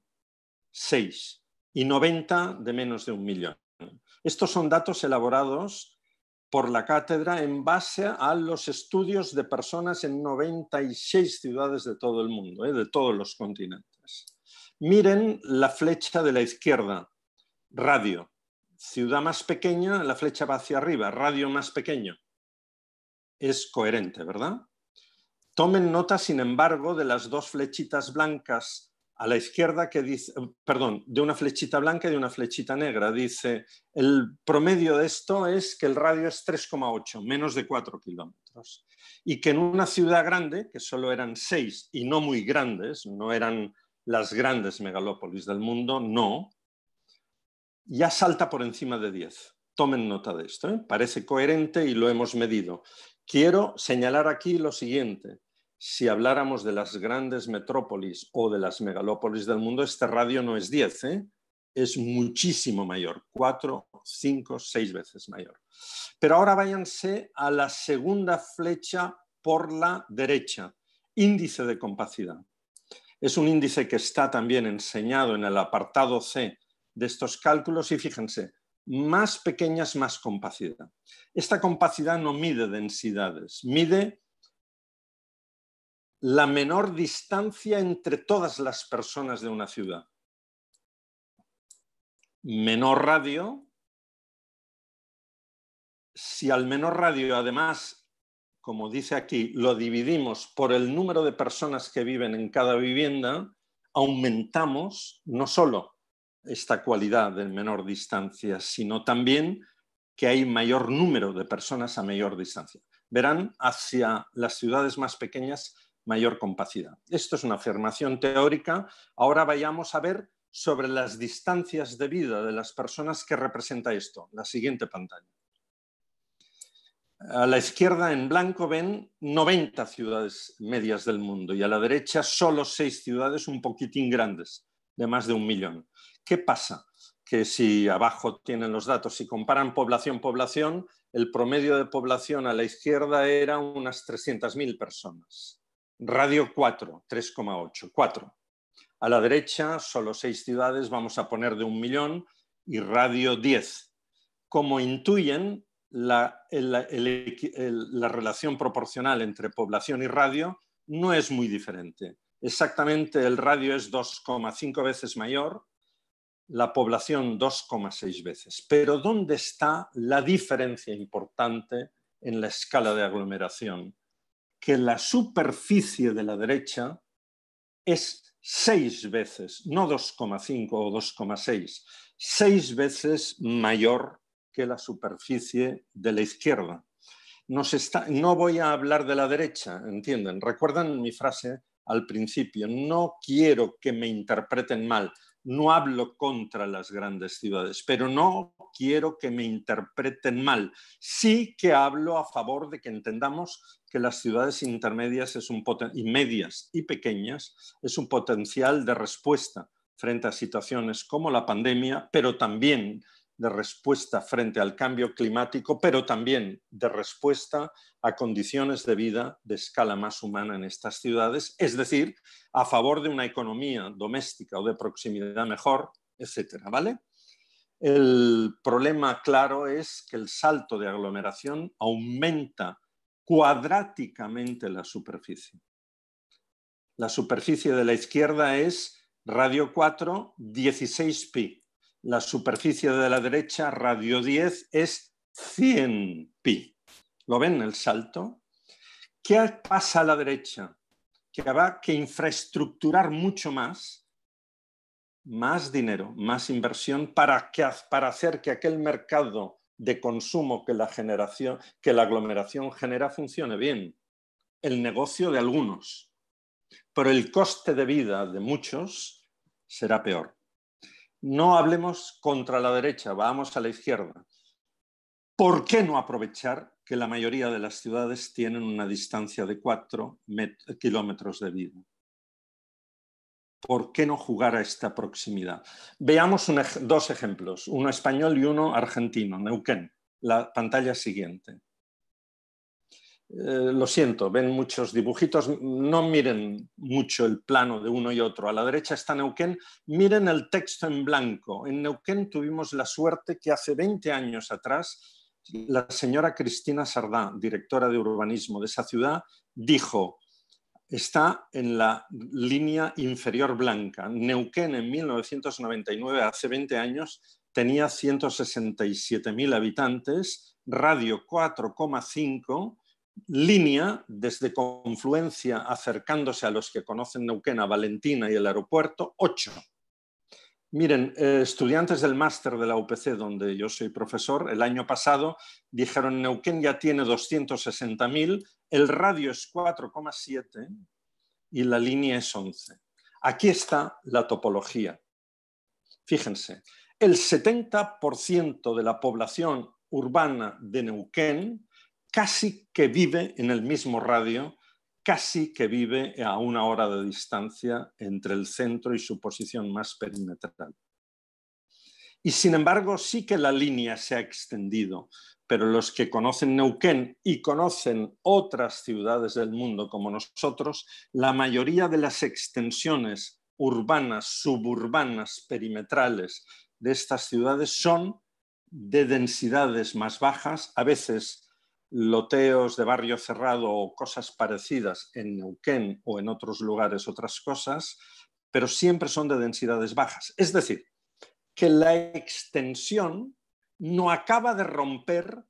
6, y 90 de menos de un millón. Estos son datos elaborados por la cátedra en base a los estudios de personas en 96 ciudades de todo el mundo, eh, de todos los continentes. Miren la flecha de la izquierda, radio, ciudad más pequeña, la flecha va hacia arriba, radio más pequeño. Es coherente, ¿verdad? Tomen nota, sin embargo, de las dos flechitas blancas a la izquierda que dice, eh, perdón, de una flechita blanca y de una flechita negra. Dice, el promedio de esto es que el radio es 3,8, menos de 4 kilómetros. Y que en una ciudad grande, que solo eran 6 y no muy grandes, no eran las grandes megalópolis del mundo, no, ya salta por encima de 10. Tomen nota de esto, ¿eh? parece coherente y lo hemos medido. Quiero señalar aquí lo siguiente. Si habláramos de las grandes metrópolis o de las megalópolis del mundo, este radio no es 10, ¿eh? es muchísimo mayor, 4, 5, 6 veces mayor. Pero ahora váyanse a la segunda flecha por la derecha, índice de compacidad. Es un índice que está también enseñado en el apartado C de estos cálculos y fíjense, más pequeñas, más compacidad. Esta compacidad no mide densidades, mide la menor distancia entre todas las personas de una ciudad. Menor radio. Si al menor radio, además, como dice aquí, lo dividimos por el número de personas que viven en cada vivienda, aumentamos no solo esta cualidad de menor distancia, sino también que hay mayor número de personas a mayor distancia. Verán hacia las ciudades más pequeñas mayor compacidad. Esto es una afirmación teórica. Ahora vayamos a ver sobre las distancias de vida de las personas que representa esto. La siguiente pantalla. A la izquierda en blanco ven 90 ciudades medias del mundo y a la derecha solo seis ciudades un poquitín grandes de más de un millón. ¿Qué pasa? Que si abajo tienen los datos, si comparan población-población, el promedio de población a la izquierda era unas 300.000 personas. Radio 4, 3,8, 4. A la derecha, solo seis ciudades, vamos a poner de un millón, y radio 10. Como intuyen, la relación proporcional entre población y radio no es muy diferente. Exactamente el radio es 2,5 veces mayor, la población 2,6 veces. Pero ¿dónde está la diferencia importante en la escala de aglomeración? Que la superficie de la derecha es 6 veces, no 2,5 o 2,6, 6 veces mayor que la superficie de la izquierda. no voy a hablar de la derecha, ¿entienden? Recuerdan mi frase al principio, no quiero que me interpreten mal, no hablo contra las grandes ciudades, pero no quiero que me interpreten mal. Sí que hablo a favor de que entendamos que las ciudades intermedias es un y medias y pequeñas es un potencial de respuesta frente a situaciones como la pandemia, pero también de respuesta frente al cambio climático, pero también de respuesta a condiciones de vida de escala más humana en estas ciudades, es decir, a favor de una economía doméstica o de proximidad mejor, etcétera, ¿vale? El problema claro es que el salto de aglomeración aumenta cuadráticamente la superficie. La superficie de la izquierda es radio 4, 16 pi la superficie de la derecha, radio 10, es 100 pi. ¿Lo ven el salto? ¿Qué pasa a la derecha? Que habrá que infraestructurar mucho más, más dinero, más inversión para, para hacer que aquel mercado de consumo que la, generación, que la aglomeración genera funcione bien. El negocio de algunos, pero el coste de vida de muchos será peor no hablemos contra la derecha, vamos a la izquierda. ¿Por qué no aprovechar que la mayoría de las ciudades tienen una distancia de 4 kilómetros de vida? ¿Por qué no jugar a esta proximidad? Veamos dos ejemplos, uno español y uno argentino, Neuquén, la pantalla siguiente. Eh, lo siento, ven muchos dibujitos, no miren mucho el plano de uno y otro. A la derecha está Neuquén, miren el texto en blanco. En Neuquén tuvimos la suerte que hace 20 años atrás la señora Cristina Sardá, directora de urbanismo de esa ciudad, dijo, está en la línea inferior blanca. Neuquén en 1999, hace 20 años, tenía 167.000 habitantes, radio 4,5 línea desde Confluencia acercándose a los que conocen Neuquén, a Valentina y el aeropuerto, 8. Miren, eh, estudiantes del máster de la UPC, donde yo soy profesor, el año pasado dijeron Neuquén ya tiene 260.000, el radio es 4,7 y la línea es 11. Aquí está la topología. Fíjense, el 70% de la población urbana de Neuquén casi que vive en el mismo radio, casi que vive a una hora de distancia entre el centro y su posición más perimetral. Y sin embargo, sí que la línea se ha extendido, pero los que conocen Neuquén y conocen otras ciudades del mundo como nosotros, la mayoría de las extensiones urbanas, suburbanas, perimetrales de estas ciudades son de densidades más bajas, a veces loteos de barrio cerrado o cosas parecidas en Neuquén o en otros lugares, otras cosas, pero siempre son de densidades bajas. Es decir, que la extensión no acaba de romper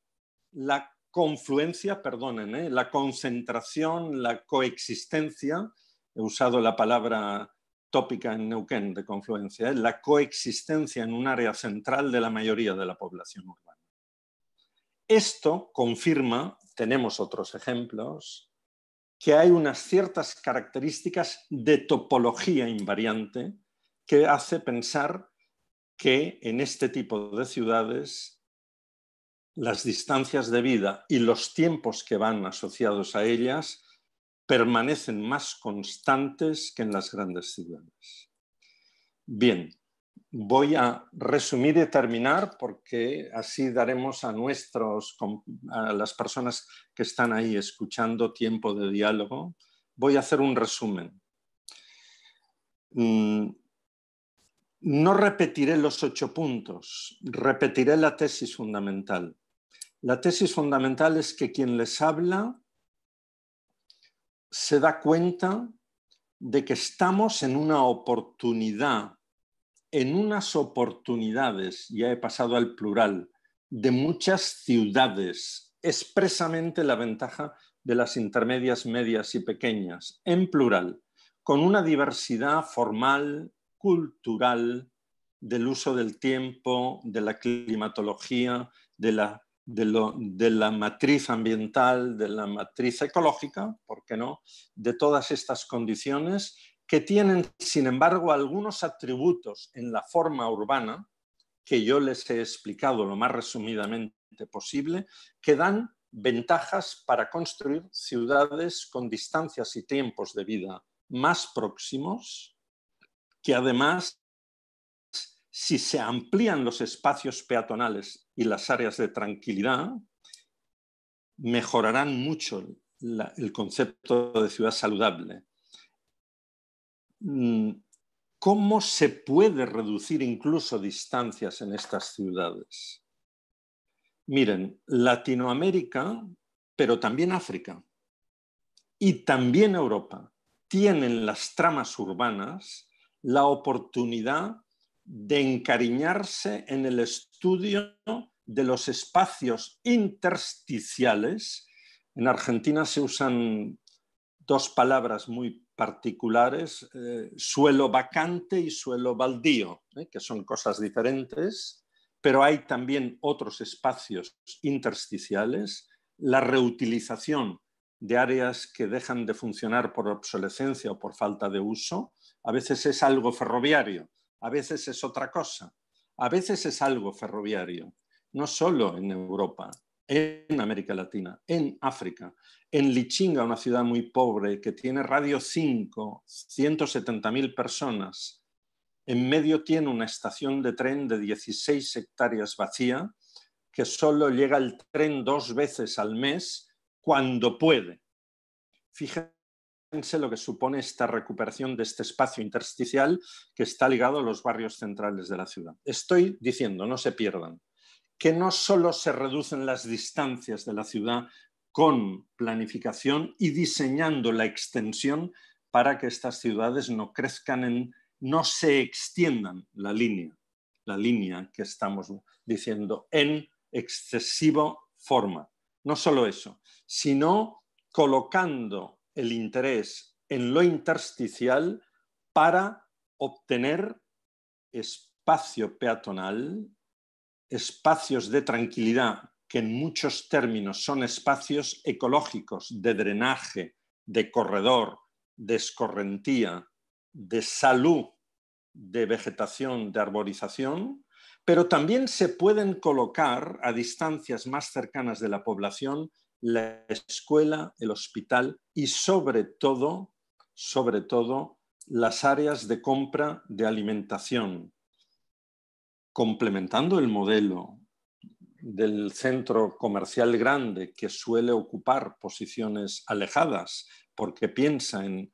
la confluencia, perdonen, ¿eh? la concentración, la coexistencia, he usado la palabra tópica en Neuquén de confluencia, ¿eh? la coexistencia en un área central de la mayoría de la población urbana. Esto confirma, tenemos otros ejemplos, que hay unas ciertas características de topología invariante que hace pensar que en este tipo de ciudades las distancias de vida y los tiempos que van asociados a ellas permanecen más constantes que en las grandes ciudades. Bien, voy a resumir y terminar porque así daremos a nuestros a las personas que están ahí escuchando tiempo de diálogo. Voy a hacer un resumen. Mm, no repetiré los ocho puntos, repetiré la tesis fundamental. La tesis fundamental es que quien les habla se da cuenta de que estamos en una oportunidad en unas oportunidades, ya he pasado al plural, de muchas ciudades, expresamente la ventaja de las intermedias, medias y pequeñas, en plural, con una diversidad formal, cultural, del uso del tiempo, de la climatología, de la, la matriz ambiental, de la matriz ecológica, ¿por qué no? De todas estas condiciones que tienen, sin embargo, algunos atributos en la forma urbana que yo les he explicado lo más resumidamente posible, que dan ventajas para construir ciudades con distancias y tiempos de vida más próximos, que además, si se amplían los espacios peatonales y las áreas de tranquilidad, mejorarán mucho el concepto de ciudad saludable Mm, ¿Cómo se puede reducir incluso distancias en estas ciudades? Miren, Latinoamérica, pero también África y también Europa tienen las tramas urbanas la oportunidad de encariñarse en el estudio de los espacios intersticiales. En Argentina se usan dos palabras muy particulares, eh, suelo vacante y suelo baldío, ¿eh? que son cosas diferentes, pero hay también otros espacios intersticiales, la reutilización de áreas que dejan de funcionar por obsolescencia o por falta de uso, a veces es algo ferroviario, a veces es otra cosa, a veces es algo ferroviario, no solo en Europa, en América Latina, en África, en Lichinga, una ciudad muy pobre que tiene radio 5, 170.000 personas. En medio tiene una estación de tren de 16 hectáreas vacía, que solo llega el tren dos veces al mes cuando puede. Fíjense lo que supone esta recuperación de este espacio intersticial que está ligado a los barrios centrales de la ciudad. Estoy diciendo, no se pierdan, que no solo se reducen las distancias de la ciudad con planificación y diseñando la extensión para que estas ciudades no crezcan en, no se extiendan la línea, la línea que estamos diciendo en excesiva forma. No solo eso, sino colocando el interés en lo intersticial para obtener espacio peatonal espacios de tranquilidad que en muchos términos son espacios ecológicos de drenaje, de corredor, de escorrentía, de salud, de vegetación, de arborización, pero también se pueden colocar a distancias más cercanas de la población la escuela, el hospital y sobre todo, sobre todo, las áreas de compra de alimentación, complementando el modelo del centro comercial grande que suele ocupar posiciones alejadas porque piensa en,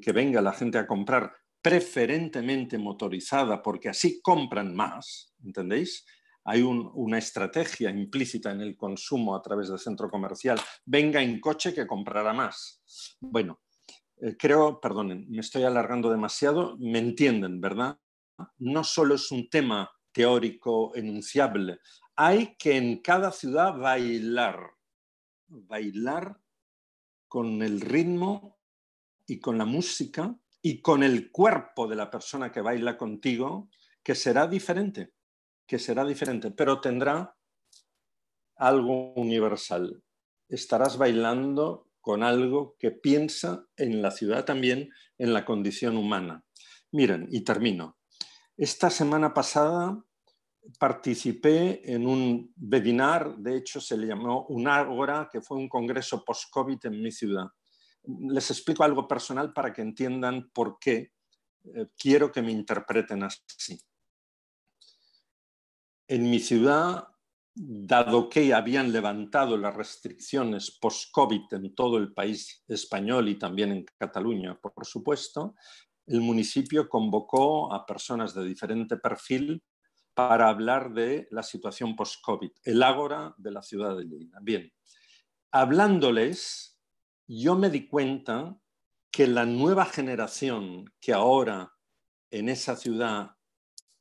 que venga la gente a comprar preferentemente motorizada porque así compran más, ¿entendéis? Hay una estrategia implícita en el consumo a través del centro comercial. Venga en coche que comprará más. Bueno, eh, creo, perdonen, me estoy alargando demasiado, me entienden, ¿verdad? No solo es un tema teórico enunciable. Hay que en cada ciudad bailar, bailar con el ritmo y con la música y con el cuerpo de la persona que baila contigo, que será diferente, que será diferente, pero tendrá algo universal. Estarás bailando con algo que piensa en la ciudad también, en la condición humana. Miren, y termino. Esta semana pasada participé en un webinar, de hecho se le llamó una hora, que fue un congreso post-COVID en mi ciudad. Les explico algo personal para que entiendan por qué eh, quiero que me interpreten así. En mi ciudad, dado que habían levantado las restricciones post-COVID en todo el país español y también en Cataluña, por supuesto, el municipio convocó a personas de diferente perfil para hablar de la situación post-COVID, el ágora de la ciudad de Lleida. Bien, hablándoles, yo me di cuenta que la nueva generación que ahora en esa ciudad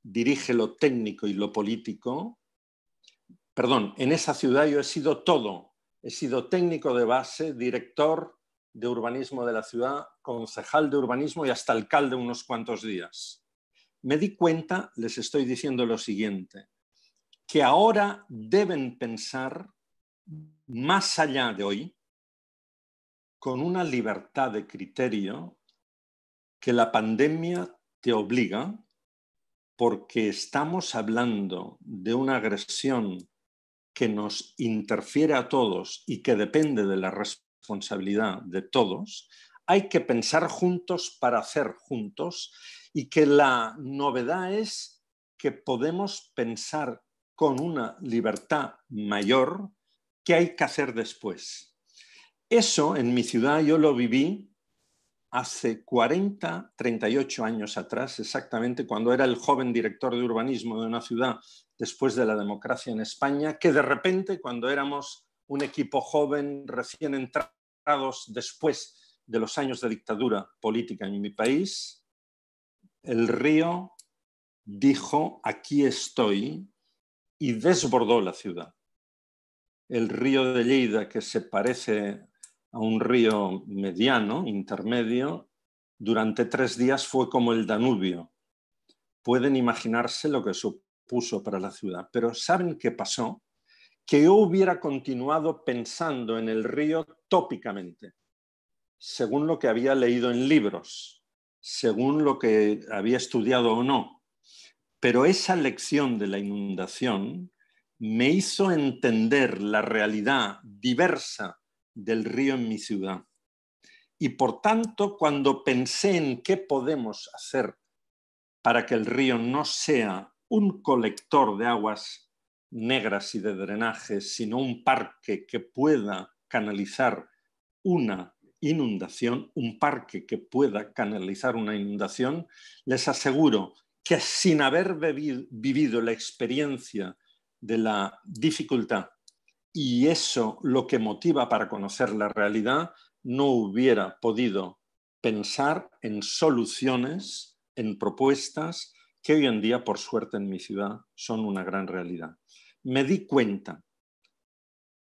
dirige lo técnico y lo político, perdón, en esa ciudad yo he sido todo, he sido técnico de base, director, de urbanismo de la ciudad, concejal de urbanismo y hasta alcalde unos cuantos días. Me di cuenta, les estoy diciendo lo siguiente, que ahora deben pensar más allá de hoy con una libertad de criterio que la pandemia te obliga porque estamos hablando de una agresión que nos interfiere a todos y que depende de la respuesta responsabilidad de todos, hay que pensar juntos para hacer juntos y que la novedad es que podemos pensar con una libertad mayor qué hay que hacer después. Eso en mi ciudad yo lo viví hace 40, 38 años atrás, exactamente cuando era el joven director de urbanismo de una ciudad después de la democracia en España, que de repente cuando éramos un equipo joven recién entrados después de los años de dictadura política en mi país, el río dijo, aquí estoy, y desbordó la ciudad. El río de Lleida, que se parece a un río mediano, intermedio, durante tres días fue como el Danubio. Pueden imaginarse lo que supuso para la ciudad, pero ¿saben qué pasó? que yo hubiera continuado pensando en el río tópicamente, según lo que había leído en libros, según lo que había estudiado o no. Pero esa lección de la inundación me hizo entender la realidad diversa del río en mi ciudad. Y por tanto, cuando pensé en qué podemos hacer para que el río no sea un colector de aguas negras y de drenaje, sino un parque que pueda canalizar una inundación, un parque que pueda canalizar una inundación, les aseguro que sin haber vivido la experiencia de la dificultad y eso lo que motiva para conocer la realidad, no hubiera podido pensar en soluciones, en propuestas que hoy en día, por suerte, en mi ciudad son una gran realidad me di cuenta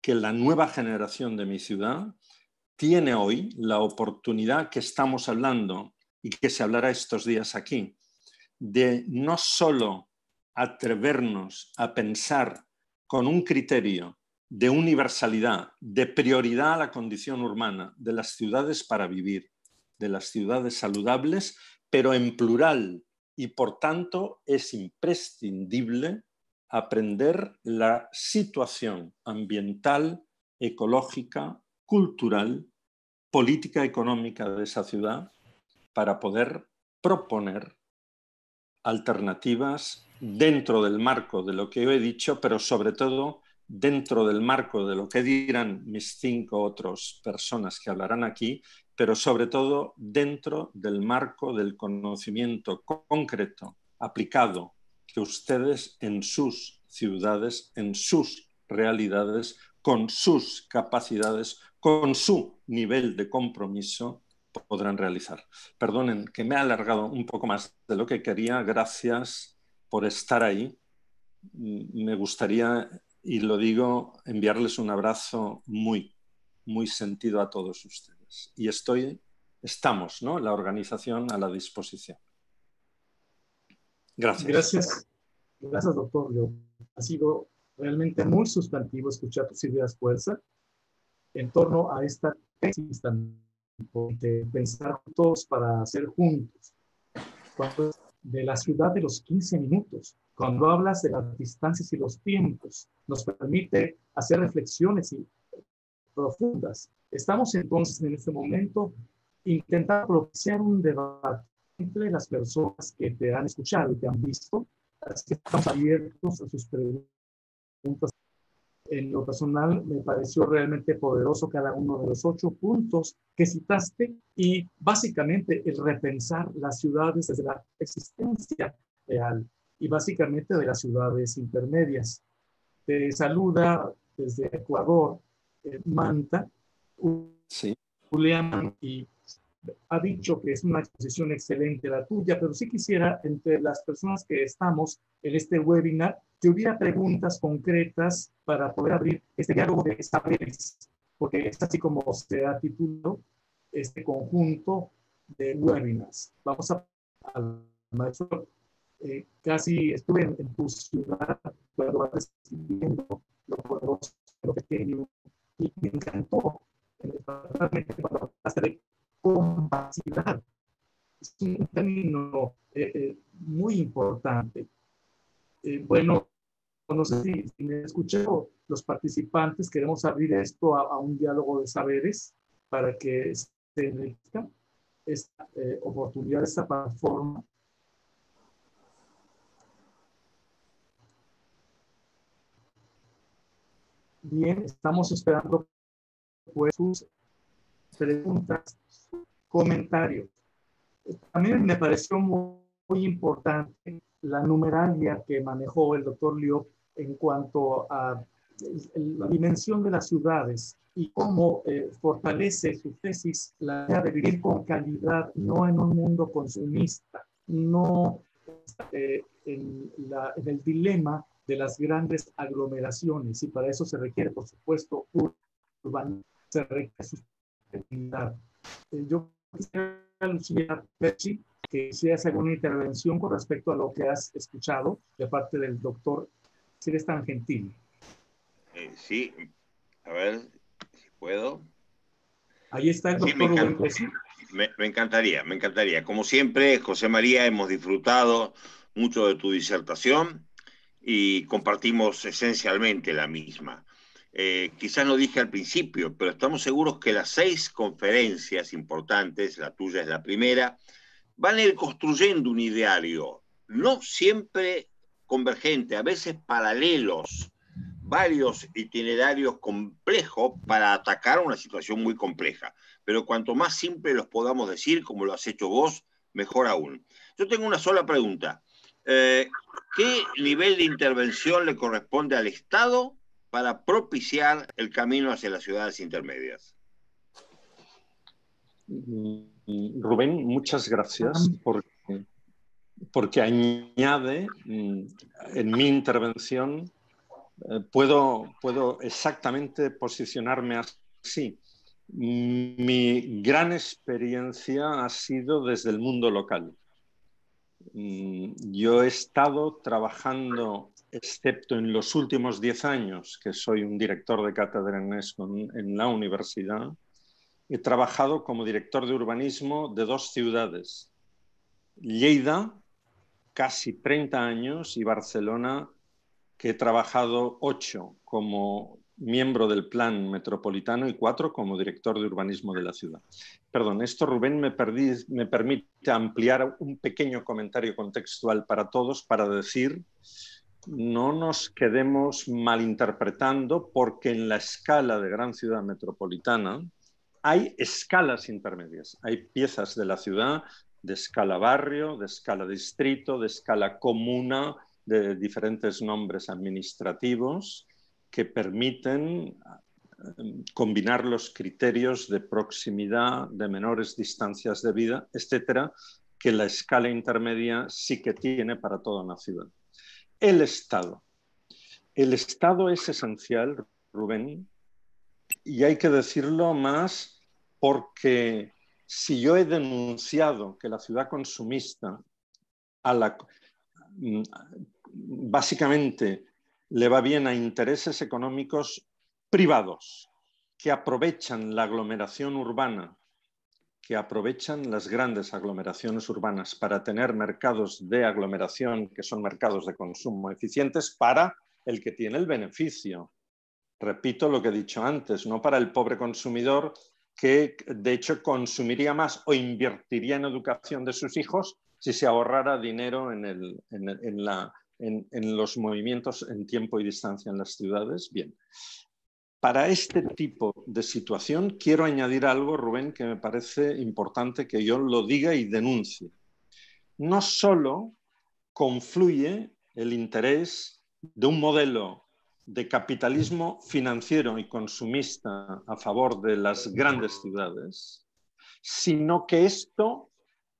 que la nueva generación de mi ciudad tiene hoy la oportunidad que estamos hablando y que se hablará estos días aquí, de no solo atrevernos a pensar con un criterio de universalidad, de prioridad a la condición urbana, de las ciudades para vivir, de las ciudades saludables, pero en plural. Y por tanto es imprescindible aprender la situación ambiental, ecológica, cultural, política económica de esa ciudad para poder proponer alternativas dentro del marco de lo que yo he dicho, pero sobre todo dentro del marco de lo que dirán mis cinco otras personas que hablarán aquí, pero sobre todo dentro del marco del conocimiento concreto, aplicado, que ustedes en sus ciudades, en sus realidades, con sus capacidades, con su nivel de compromiso, podrán realizar. Perdonen que me he alargado un poco más de lo que quería. Gracias por estar ahí. Me gustaría, y lo digo, enviarles un abrazo muy, muy sentido a todos ustedes. Y estoy, estamos, ¿no? La organización a la disposición. Gracias. Gracias, gracias doctor. ha sido realmente muy sustantivo escuchar tus ideas fuerza en torno a esta tesis tan de pensar todos para hacer juntos. Cuando de la ciudad de los 15 minutos, cuando hablas de las distancias y los tiempos, nos permite hacer reflexiones y profundas. Estamos entonces en este momento intentando propiciar un debate entre las personas que te han escuchado y te han visto. Así que estamos abiertos a sus preguntas. En lo personal, me pareció realmente poderoso cada uno de los ocho puntos que citaste y básicamente el repensar las ciudades desde la existencia real y básicamente de las ciudades intermedias. Te saluda desde Ecuador, eh, Manta, Julián y ha dicho que es una exposición excelente la tuya, pero sí quisiera, entre las personas que estamos en este webinar, que hubiera preguntas concretas para poder abrir este diálogo de saberes, porque es así como se ha titulado este conjunto de webinars. Vamos a, al maestro. Eh, casi estuve en, tu ciudad cuando vas recibiendo los juegos, lo pequeño, y me encantó, realmente, cuando hablaste de compacidad. Es un término eh, eh, muy importante. Eh, bueno, no sé si, me escuchó, los participantes queremos abrir esto a, un diálogo de saberes para que se enriquezca esta eh, oportunidad, esta plataforma. Bien, estamos esperando pues, sus preguntas Comentario. También me pareció muy, importante la numeralia que manejó el doctor Liop en cuanto a la dimensión de las ciudades y cómo eh, fortalece su tesis la idea de vivir con calidad, no en un mundo consumista, no eh, en, el dilema de las grandes aglomeraciones. Y para eso se requiere, por supuesto, un se requiere sustentabilidad. Eh, yo al señor que hicieras alguna intervención con respecto a lo que has escuchado de parte del doctor, si eres tan gentil. Eh, sí, a ver si puedo. Ahí está el doctor me encantaría, me encantaría. Como siempre, José María, hemos disfrutado mucho de tu disertación y compartimos esencialmente la misma. Eh, quizás lo dije al principio, pero estamos seguros que las seis conferencias importantes, la tuya es la primera, van a ir construyendo un ideario, no siempre convergente, a veces paralelos, varios itinerarios complejos para atacar una situación muy compleja. Pero cuanto más simple los podamos decir, como lo has hecho vos, mejor aún. Yo tengo una sola pregunta. Eh, ¿Qué nivel de intervención le corresponde al Estado para propiciar el camino hacia las ciudades intermedias. Mm, Rubén, muchas gracias porque, porque añade mm, en mi intervención, eh, puedo, puedo exactamente posicionarme así. Mi gran experiencia ha sido desde el mundo local. Mm, yo he estado trabajando excepto en los últimos 10 años, que soy un director de cátedra en, en la universidad, he trabajado como director de urbanismo de dos ciudades, Lleida, casi 30 años, y Barcelona, que he trabajado 8 como miembro del plan metropolitano y 4 como director de urbanismo de la ciudad. Perdón, esto Rubén me, me permite ampliar un pequeño comentario contextual para todos para decir no nos quedemos malinterpretando porque en la escala de gran ciudad metropolitana hay escalas intermedias, hay piezas de la ciudad de escala barrio, de escala distrito, de escala comuna, de diferentes nombres administrativos que permiten eh, combinar los criterios de proximidad, de menores distancias de vida, etcétera, que la escala intermedia sí que tiene para toda una ciudad el Estado. El Estado es esencial, Rubén, y hay que decirlo más porque si yo he denunciado que la ciudad consumista mm, básicamente le va bien a intereses económicos privados que aprovechan la aglomeración urbana que aprovechan las grandes aglomeraciones urbanas para tener mercados de aglomeración, que son mercados de consumo eficientes, para el que tiene el beneficio. Repito lo que he dicho antes, no para el pobre consumidor que de hecho consumiría más o invertiría en educación de sus hijos si se ahorrara dinero en, en los movimientos en tiempo y distancia en las ciudades. Bien, para este tipo de situación quiero añadir algo, Rubén, que me parece importante que yo lo diga y denuncie. No solo confluye el interés de un modelo de capitalismo financiero y consumista a favor de las grandes ciudades, sino que esto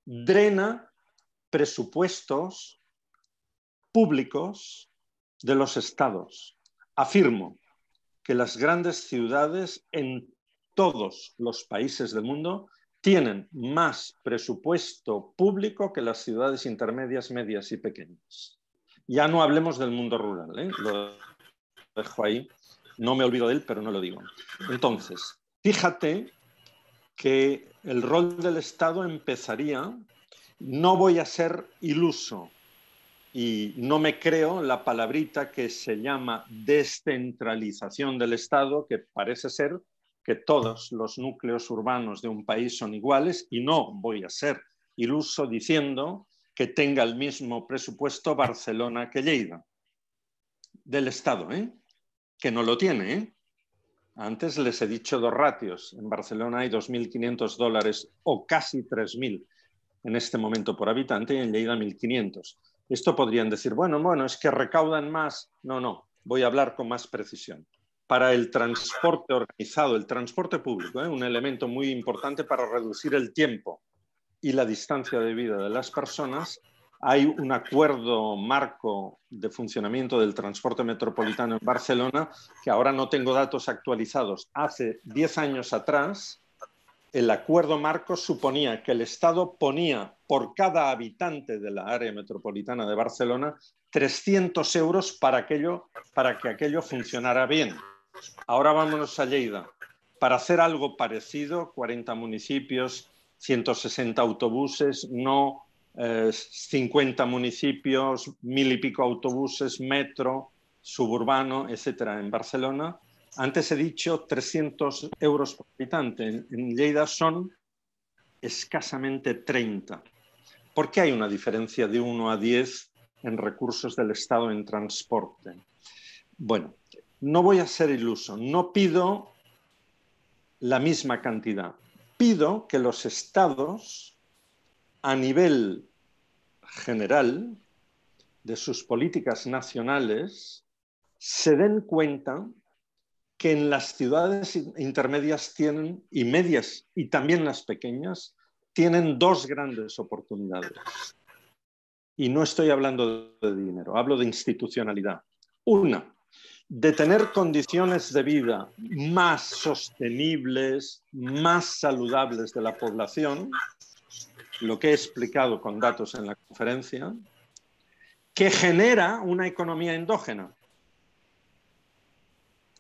drena presupuestos públicos de los estados. Afirmo, que las grandes ciudades en todos los países del mundo tienen más presupuesto público que las ciudades intermedias, medias y pequeñas. Ya no hablemos del mundo rural, ¿eh? lo dejo ahí. No me olvido de él, pero no lo digo. Entonces, fíjate que el rol del Estado empezaría, no voy a ser iluso, y no me creo la palabrita que se llama descentralización del Estado, que parece ser que todos los núcleos urbanos de un país son iguales y no voy a ser iluso diciendo que tenga el mismo presupuesto Barcelona que Lleida. Del Estado, ¿eh? Que no lo tiene, ¿eh? Antes les he dicho dos ratios. En Barcelona hay 2.500 dólares o casi 3.000 en este momento por habitante y en Lleida 1.500. Esto podrían decir, bueno, bueno, es que recaudan más. No, no, voy a hablar con más precisión. Para el transporte organizado, el transporte público, ¿eh? un elemento muy importante para reducir el tiempo y la distancia de vida de las personas, hay un acuerdo marco de funcionamiento del transporte metropolitano en Barcelona que ahora no tengo datos actualizados. Hace 10 años atrás, el acuerdo marco suponía que el Estado ponía por cada habitante de la área metropolitana de Barcelona 300 euros para, aquello, para que aquello funcionara bien. Ahora vámonos a Lleida. Para hacer algo parecido, 40 municipios, 160 autobuses, no 50 eh, municipios, mil y pico autobuses, metro, suburbano, etcétera, en Barcelona, antes he dicho 300 euros por habitante. En Lleida son escasamente 30. ¿Por qué hay una diferencia de 1 a 10 en recursos del Estado en transporte? Bueno, no voy a ser iluso. No pido la misma cantidad. Pido que los estados, a nivel general de sus políticas nacionales, se den cuenta que en las ciudades intermedias tienen, y medias, y también las pequeñas, tienen dos grandes oportunidades. Y no estoy hablando de dinero, hablo de institucionalidad. Una, de tener condiciones de vida más sostenibles, más saludables de la población, lo que he explicado con datos en la conferencia, que genera una economía endógena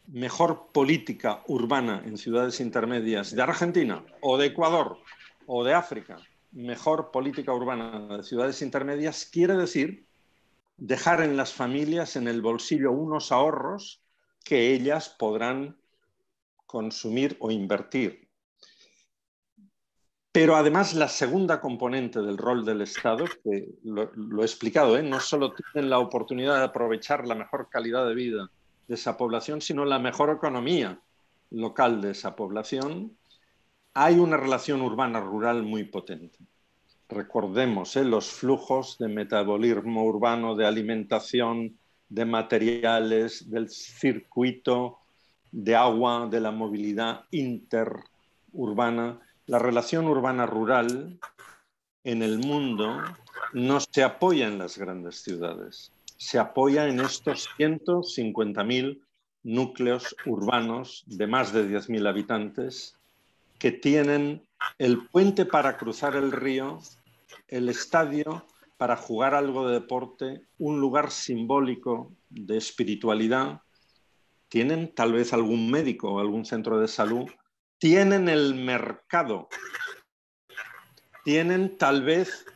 mejor política urbana en ciudades intermedias de Argentina o de Ecuador o de África, mejor política urbana de ciudades intermedias quiere decir dejar en las familias, en el bolsillo, unos ahorros que ellas podrán consumir o invertir. Pero además la segunda componente del rol del Estado, que lo, he explicado, ¿eh? no solo tienen la oportunidad de aprovechar la mejor calidad de vida de esa población, sino la mejor economía local de esa población, hay una relación urbana-rural muy potente. Recordemos ¿eh? los flujos de metabolismo urbano, de alimentación, de materiales, del circuito de agua, de la movilidad interurbana. La relación urbana-rural en el mundo no se apoya en las grandes ciudades se apoya en estos 150.000 núcleos urbanos de más de 10.000 habitantes que tienen el puente para cruzar el río, el estadio para jugar algo de deporte, un lugar simbólico de espiritualidad, tienen tal vez algún médico o algún centro de salud, tienen el mercado, tienen tal vez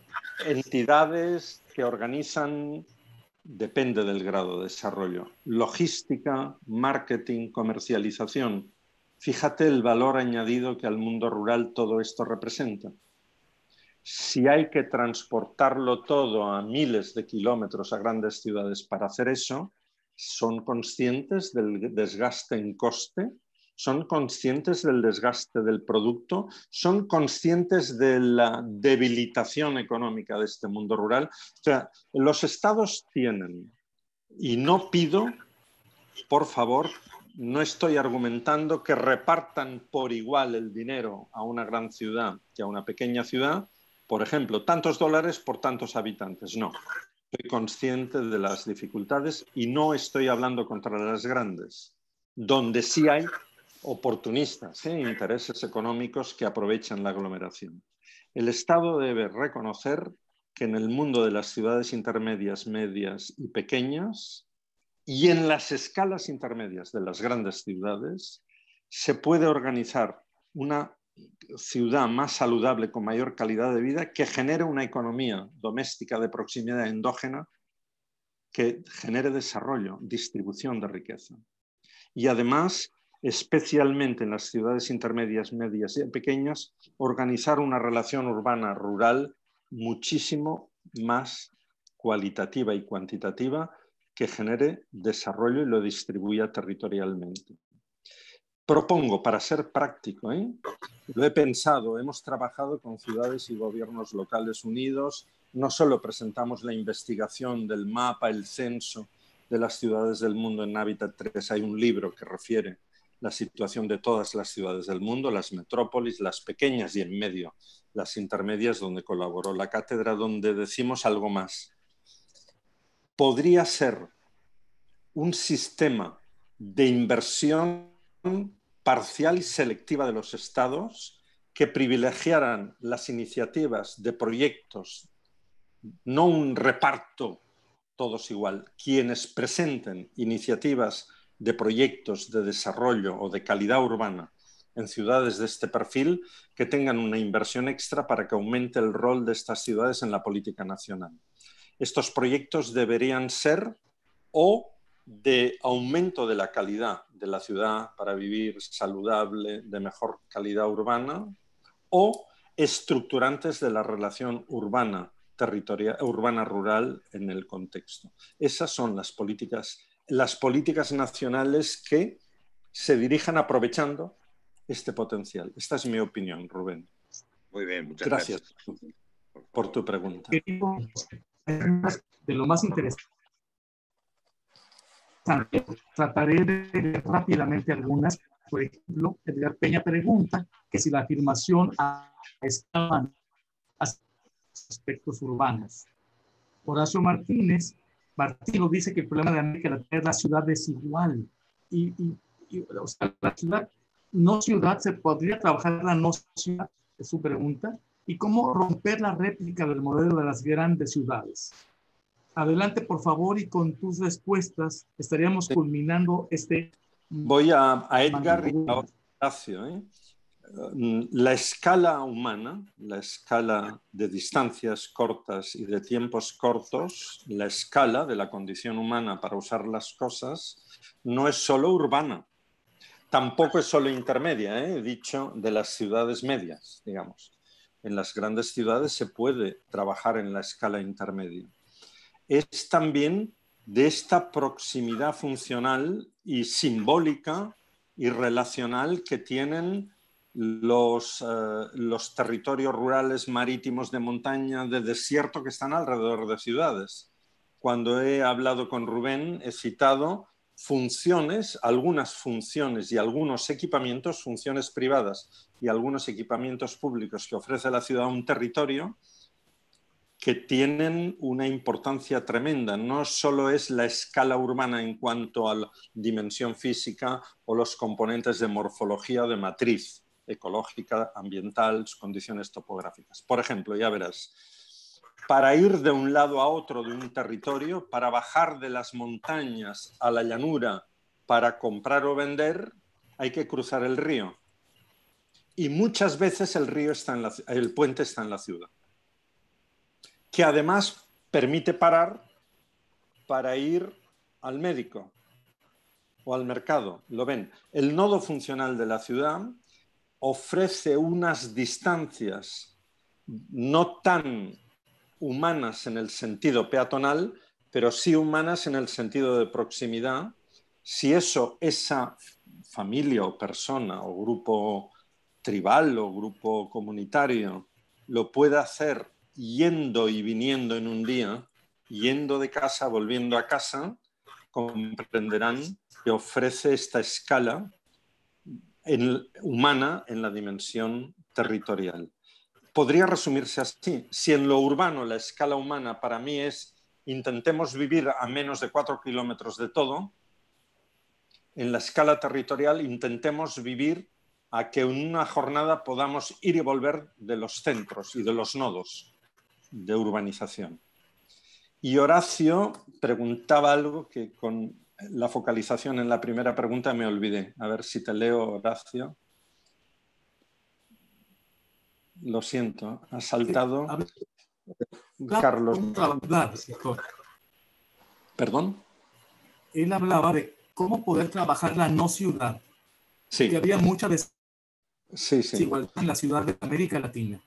entidades que organizan depende del grado de desarrollo. Logística, marketing, comercialización. Fíjate el valor añadido que al mundo rural todo esto representa. Si hay que transportarlo todo a miles de kilómetros a grandes ciudades para hacer eso, ¿son conscientes del desgaste en coste son conscientes del desgaste del producto, son conscientes de la debilitación económica de este mundo rural. O sea, los estados tienen, y no pido, por favor, no estoy argumentando que repartan por igual el dinero a una gran ciudad que a una pequeña ciudad, por ejemplo, tantos dólares por tantos habitantes, no. Estoy consciente de las dificultades y no estoy hablando contra las grandes, donde sí hay oportunistas, ¿eh? intereses económicos que aprovechan la aglomeración. El Estado debe reconocer que en el mundo de las ciudades intermedias, medias y pequeñas, y en las escalas intermedias de las grandes ciudades, se puede organizar una ciudad más saludable, con mayor calidad de vida, que genere una economía doméstica de proximidad endógena, que genere desarrollo, distribución de riqueza. Y además especialmente en las ciudades intermedias, medias y pequeñas, organizar una relación urbana rural muchísimo más cualitativa y cuantitativa que genere desarrollo y lo distribuya territorialmente. Propongo, para ser práctico, ¿eh? lo he pensado, hemos trabajado con ciudades y gobiernos locales unidos, no solo presentamos la investigación del mapa, el censo de las ciudades del mundo en Hábitat 3, hay un libro que refiere la situación de todas las ciudades del mundo, las metrópolis, las pequeñas y en medio, las intermedias donde colaboró la cátedra, donde decimos algo más. Podría ser un sistema de inversión parcial y selectiva de los estados que privilegiaran las iniciativas de proyectos, no un reparto todos igual, quienes presenten iniciativas de proyectos de desarrollo o de calidad urbana en ciudades de este perfil que tengan una inversión extra para que aumente el rol de estas ciudades en la política nacional. Estos proyectos deberían ser o de aumento de la calidad de la ciudad para vivir saludable, de mejor calidad urbana, o estructurantes de la relación urbana territorial urbana rural en el contexto. Esas son las políticas las políticas nacionales que se dirijan aprovechando este potencial. Esta es mi opinión, Rubén. Muy bien, muchas gracias, por tu pregunta. De lo más interesante, trataré de rápidamente algunas. Por ejemplo, Edgar Peña pregunta que si la afirmación a aspectos urbanos. Horacio Martínez Martino dice que el problema de América Latina es la ciudad desigual. Y, la ciudad, no ciudad, se podría trabajar la no ciudad, es su pregunta. Y cómo romper la réplica del modelo de las grandes ciudades. Adelante, por favor, y con tus respuestas estaríamos culminando este. Voy a, a Edgar y a ¿eh? Mm, la escala humana, la escala de distancias cortas y de tiempos cortos, la escala de la condición humana para usar las cosas, no es solo urbana, tampoco es solo intermedia, ¿eh? he dicho de las ciudades medias, digamos. En las grandes ciudades se puede trabajar en la escala intermedia. Es también de esta proximidad funcional y simbólica y relacional que tienen eh, los, territorios rurales, marítimos, de montaña, de desierto que están alrededor de ciudades. Cuando he hablado con Rubén, he citado funciones, algunas funciones y algunos equipamientos, funciones privadas y algunos equipamientos públicos que ofrece la ciudad a un territorio, que tienen una importancia tremenda. No solo es la escala urbana en cuanto a la dimensión física o los componentes de morfología de matriz, ecológica, ambiental, condiciones topográficas. Por ejemplo, ya verás, para ir de un lado a otro de un territorio, para bajar de las montañas a la llanura para comprar o vender, hay que cruzar el río. Y muchas veces el, río está en la, el puente está en la ciudad, que además permite parar para ir al médico o al mercado. Lo ven. El nodo funcional de la ciudad ofrece unas distancias no tan humanas en el sentido peatonal, pero sí humanas en el sentido de proximidad, si eso, esa familia o persona o grupo tribal o grupo comunitario lo puede hacer yendo y viniendo en un día, yendo de casa, volviendo a casa, comprenderán que ofrece esta escala humana en la dimensión territorial. Podría resumirse así. Si en lo urbano la escala humana para mí es intentemos vivir a menos de cuatro kilómetros de todo, en la escala territorial intentemos vivir a que en una jornada podamos ir y volver de los centros y de los nodos de urbanización. Y Horacio preguntaba algo que con la focalización en la primera pregunta me olvidé. A ver si te leo, Horacio. Lo siento, ha saltado Carlos. ¿Perdón? Él hablaba de cómo poder trabajar la no ciudad. Sí. Que había mucha desigualdad en la ciudad de América Latina.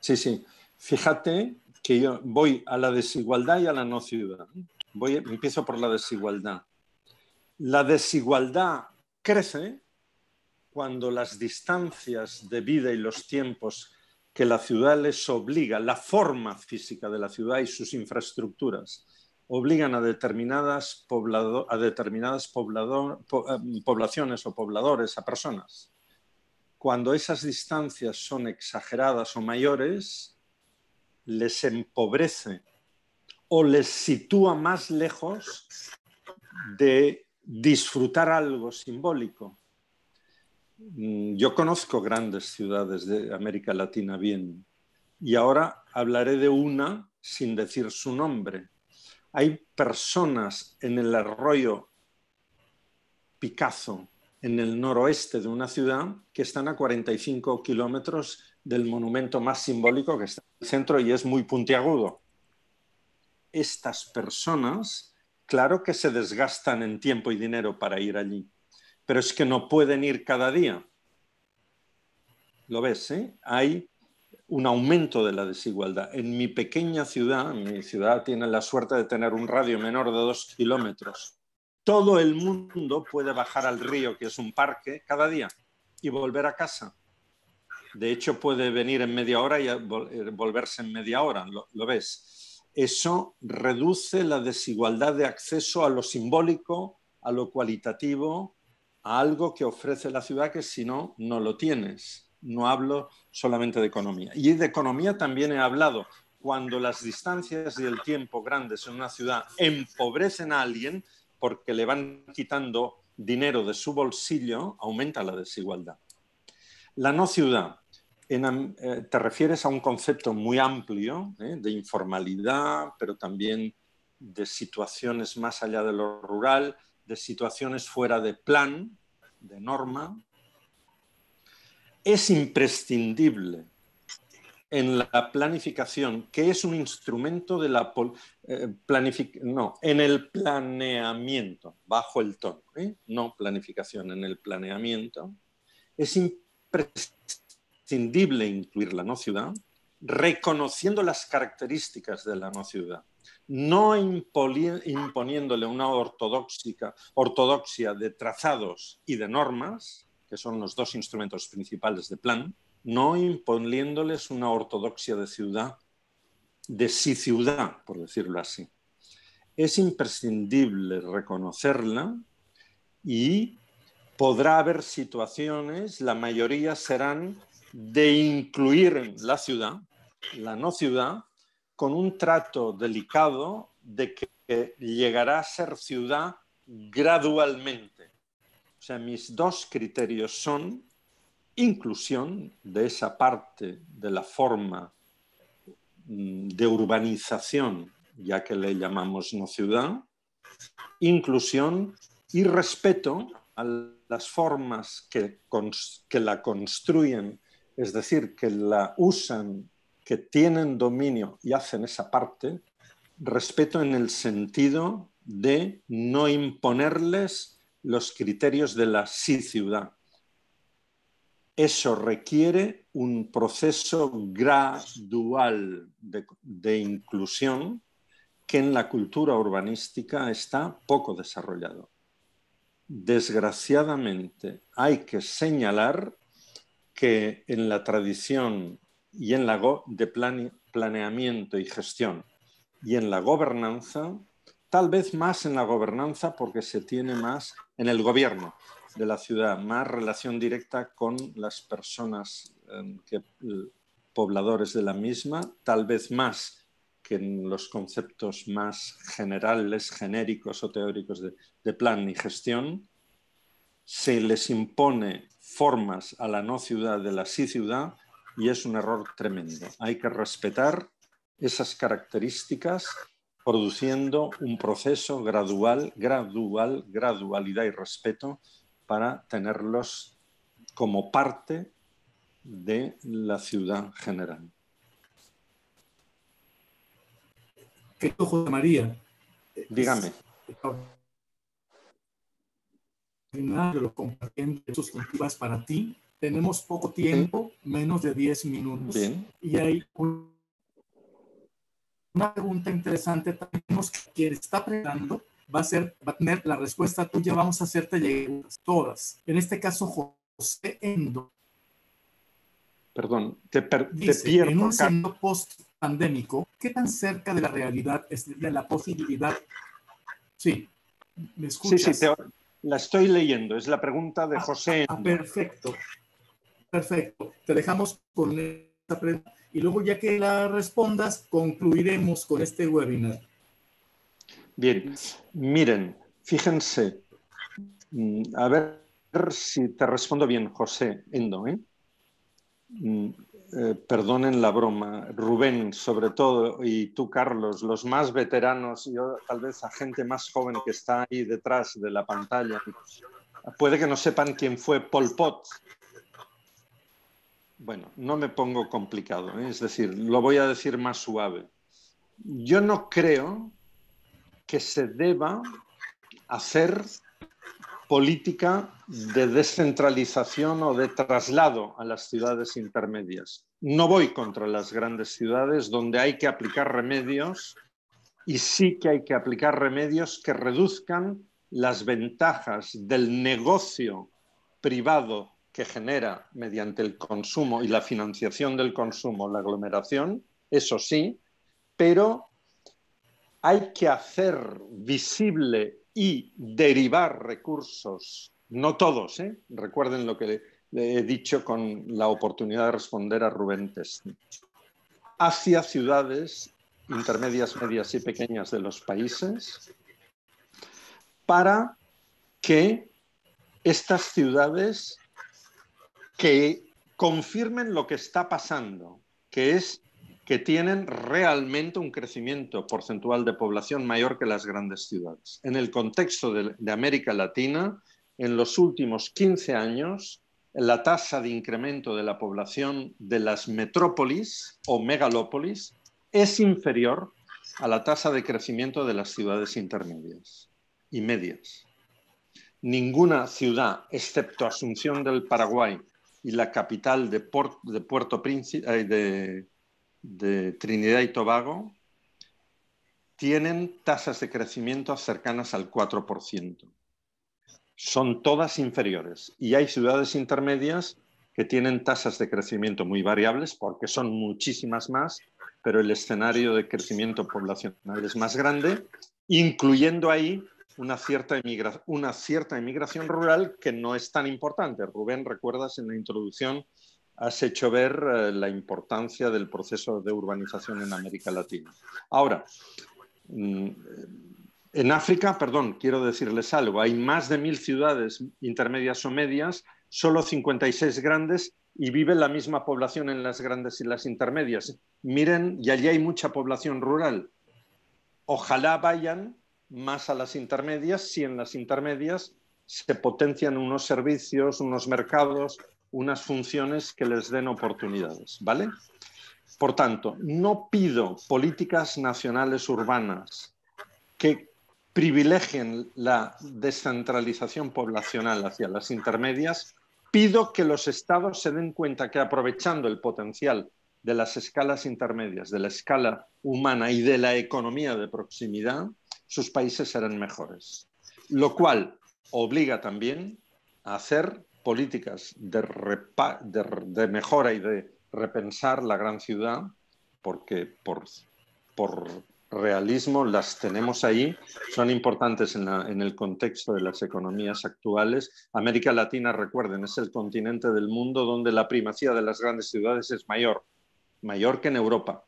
Sí, sí. Fíjate que yo voy a la desigualdad y a la no ciudad. Voy, empiezo por la desigualdad. La desigualdad crece cuando las distancias de vida y los tiempos que la ciudad les obliga, la forma física de la ciudad y sus infraestructuras, obligan a determinadas, poblado, a determinadas eh, poblaciones o pobladores, a personas. Cuando esas distancias son exageradas o mayores, les empobrece o les sitúa más lejos de disfrutar algo simbólico. Mm, yo conozco grandes ciudades de América Latina bien y ahora hablaré de una sin decir su nombre. Hay personas en el arroyo Picazo, en el noroeste de una ciudad, que están a 45 kilómetros del monumento más simbólico que está en el centro y es muy puntiagudo. Estas personas Claro que se desgastan en tiempo y dinero para ir allí, pero es que no pueden ir cada día. ¿Lo ves? Eh? Hay un aumento de la desigualdad. En mi pequeña ciudad, mi ciudad tiene la suerte de tener un radio menor de dos kilómetros. Todo el mundo puede bajar al río, que es un parque, cada día y volver a casa. De hecho, puede venir en media hora y eh, volverse en media hora, lo ves. Eso reduce la desigualdad de acceso a lo simbólico, a lo cualitativo, a algo que ofrece la ciudad que si no, no lo tienes. No hablo solamente de economía. Y de economía también he hablado. Cuando las distancias y el tiempo grandes en una ciudad empobrecen a alguien porque le van quitando dinero de su bolsillo, aumenta la desigualdad. La no ciudad, eh, te refieres a un concepto muy amplio ¿eh? de informalidad, pero también de situaciones más allá de lo rural, de situaciones fuera de plan, de norma. Es imprescindible en la planificación, que es un instrumento de la eh, no, en el planeamiento, bajo el tono, no planificación, en el planeamiento, es imprescindible imprescindible incluir la no ciudad, reconociendo las características de la no ciudad, no imponiéndole una ortodoxia de trazados y de normas, que son los dos instrumentos principales de plan, no imponiéndoles una ortodoxia de ciudad, de sí ciudad, por decirlo así. Es imprescindible reconocerla y podrá haber situaciones, la mayoría serán de incluir la ciudad, la no ciudad, con un trato delicado de que llegará a ser ciudad gradualmente. O sea, mis dos criterios son inclusión de esa parte de la forma mm, de urbanización, ya que le llamamos no ciudad, inclusión y respeto a las formas que, que la construyen es decir, que la usan, que tienen dominio y hacen esa parte, respeto en el sentido de no imponerles los criterios de la sí ciudad. Eso requiere un proceso gradual de, de inclusión que en la cultura urbanística está poco desarrollado. Desgraciadamente, hay que señalar que en la tradición y en la de planeamiento y gestión y en la gobernanza, tal vez más en la gobernanza porque se tiene más en el gobierno de la ciudad, más relación directa con las personas em, pobladores de la misma, tal vez más que en los conceptos más generales, genéricos o teóricos de plan y gestión, se les impone formas a la no ciudad de la sí ciudad y es un error tremendo. Hay que respetar esas características produciendo un proceso gradual, gradual, gradualidad y respeto para tenerlos como parte de la ciudad general. José María, dígame lo compartiendo sus cultivas para ti. Tenemos poco tiempo, menos de 10 minutos. Y hay una pregunta interesante también que está preguntando va a ser, va a tener la respuesta tuya, vamos a hacerte llegar todas. En este caso, José Endo. Perdón, te, pierdo. En un mundo post pandémico, ¿qué tan cerca de la realidad es de la posibilidad? Sí, me escuchas. Sí, sí, te, la estoy leyendo, es la pregunta de ah, José. Ah, perfecto, perfecto. Te dejamos con esta pregunta y luego ya que la respondas, concluiremos con este webinar. Bien, miren, fíjense, mm, a ver si te respondo bien, José Endo. ¿eh? Mm, eh, perdonen la broma, Rubén sobre todo y tú Carlos, los más veteranos, yo tal vez a gente más joven que está ahí detrás de la pantalla, puede que no sepan quién fue Pol Pot. Bueno, no me pongo complicado, ¿eh? es decir, lo voy a decir más suave. Yo no creo que se deba hacer política de descentralización o de traslado a las ciudades intermedias. No voy contra las grandes ciudades donde hay que aplicar remedios y sí que hay que aplicar remedios que reduzcan las ventajas del negocio privado que genera mediante el consumo y la financiación del consumo la aglomeración, eso sí, pero hay que hacer visible y derivar recursos, no todos, ¿eh? recuerden lo que le he dicho con la oportunidad de responder a Rubén hacia ciudades intermedias, medias y pequeñas de los países para que estas ciudades que confirmen lo que está pasando, que es que tienen realmente un crecimiento porcentual de población mayor que las grandes ciudades. En el contexto de, América Latina, en los últimos 15 años, la tasa de incremento de la población de las metrópolis o megalópolis es inferior a la tasa de crecimiento de las ciudades intermedias y medias. Ninguna ciudad, excepto Asunción del Paraguay y la capital de, Puerto Príncipe, eh, de Trinidad y Tobago tienen tasas de crecimiento cercanas al 4%. Son todas inferiores y hay ciudades intermedias que tienen tasas de crecimiento muy variables porque son muchísimas más, pero el escenario de crecimiento poblacional es más grande, incluyendo ahí una cierta, una cierta emigración rural que no es tan importante. Rubén, recuerdas en la introducción has hecho ver eh, la importancia del proceso de urbanización en América Latina. Ahora, mm, en África, perdón, quiero decirles algo, hay más de mil ciudades intermedias o medias, solo 56 grandes y vive la misma población en las grandes y las intermedias. Miren, y allí hay mucha población rural. Ojalá vayan más a las intermedias si en las intermedias se potencian unos servicios, unos mercados, unas funciones que les den oportunidades, ¿vale? Por tanto, no pido políticas nacionales urbanas que privilegien la descentralización poblacional hacia las intermedias, pido que los estados se den cuenta que aprovechando el potencial de las escalas intermedias, de la escala humana y de la economía de proximidad, sus países serán mejores. Lo cual obliga también a hacer políticas de, de, mejora y de repensar la gran ciudad, porque por, por realismo las tenemos ahí, son importantes en, el contexto de las economías actuales. América Latina, recuerden, es el continente del mundo donde la primacía de las grandes ciudades es mayor, mayor que en Europa,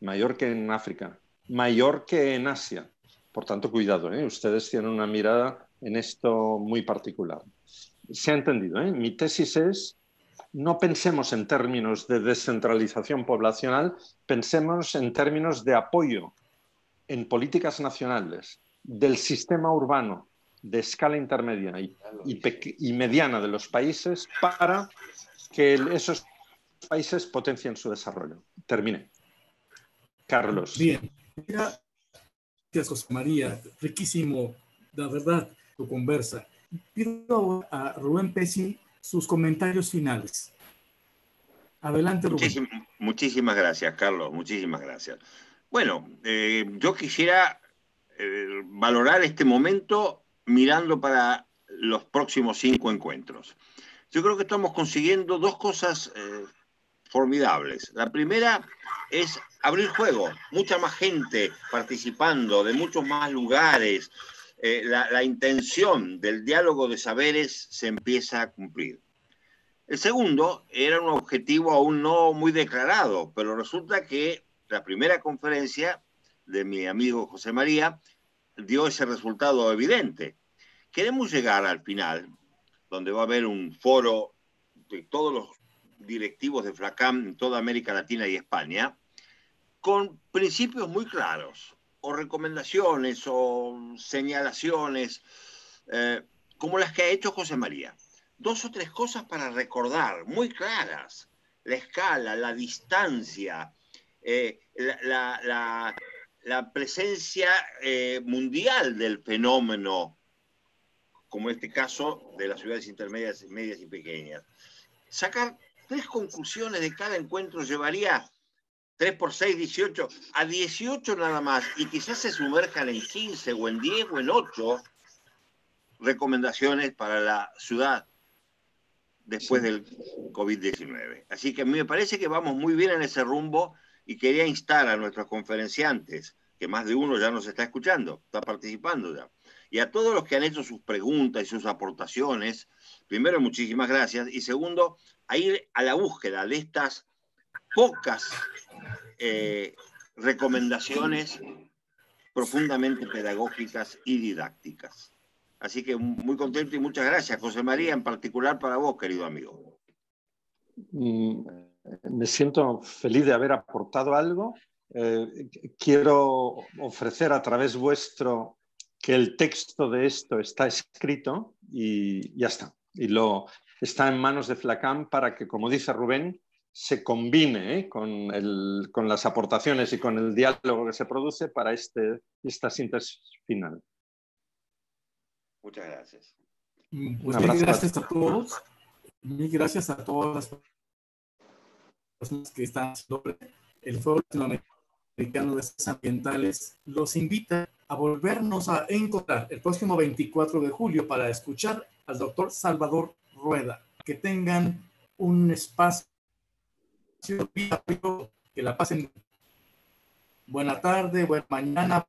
mayor que en África, mayor que en Asia. Por tanto, cuidado, ¿eh? ustedes tienen una mirada en esto muy particular se ha entendido. ¿eh? Mi tesis es, no pensemos en términos de descentralización poblacional, pensemos en términos de apoyo en políticas nacionales del sistema urbano de escala intermedia y, mediana de los países para que esos países potencien su desarrollo. Termine. Carlos. Bien. Gracias, José María. Riquísimo, la verdad, tu conversa pido a Rubén Pesci sus comentarios finales. Adelante, Rubén. muchísimas gracias, Carlos, muchísimas gracias. Bueno, eh, yo quisiera eh, valorar este momento mirando para los próximos cinco encuentros. Yo creo que estamos consiguiendo dos cosas eh, formidables. La primera es abrir juego, mucha más gente participando de muchos más lugares, eh, la, la intención del diálogo de saberes se empieza a cumplir. El segundo era un objetivo aún no muy declarado, pero resulta que la primera conferencia de mi amigo José María dio ese resultado evidente. Queremos llegar al final, donde va a haber un foro de todos los directivos de FLACAM en toda América Latina y España, con principios muy claros o recomendaciones o señalaciones, eh, como las que ha hecho José María. Dos o tres cosas para recordar, muy claras. La escala, la distancia, eh, la, la, presencia eh, mundial del fenómeno, como este caso de las ciudades intermedias, medias y pequeñas. Sacar tres conclusiones de cada encuentro llevaría 3 por 6, 18, a 18 nada más, y quizás se sumerjan en 15 o en 10 o en 8 recomendaciones para la ciudad después del COVID-19. Así que a mí me parece que vamos muy bien en ese rumbo y quería instar a nuestros conferenciantes, que más de uno ya nos está escuchando, está participando ya, y a todos los que han hecho sus preguntas y sus aportaciones, primero muchísimas gracias, y segundo, a ir a la búsqueda de estas pocas eh, recomendaciones profundamente pedagógicas y didácticas. Así que muy contento y muchas gracias, José María, en particular para vos, querido amigo. Mm, me siento feliz de haber aportado algo. Eh, quiero ofrecer a través vuestro que el texto de esto está escrito y ya está. Y lo está en manos de Flacán para que, como dice Rubén, se combine ¿eh? con, el, con, las aportaciones y con el diálogo que se produce para este, esta síntesis final. Muchas gracias. Muchas mm, gracias a todos. Mil gracias a todas las personas que están sobre el Foro Latinoamericano de Ciencias Ambientales. Los invita a volvernos a encontrar el próximo 24 de julio para escuchar al doctor Salvador Rueda. Que tengan un espacio que la pasen. Buena tarde, buena mañana.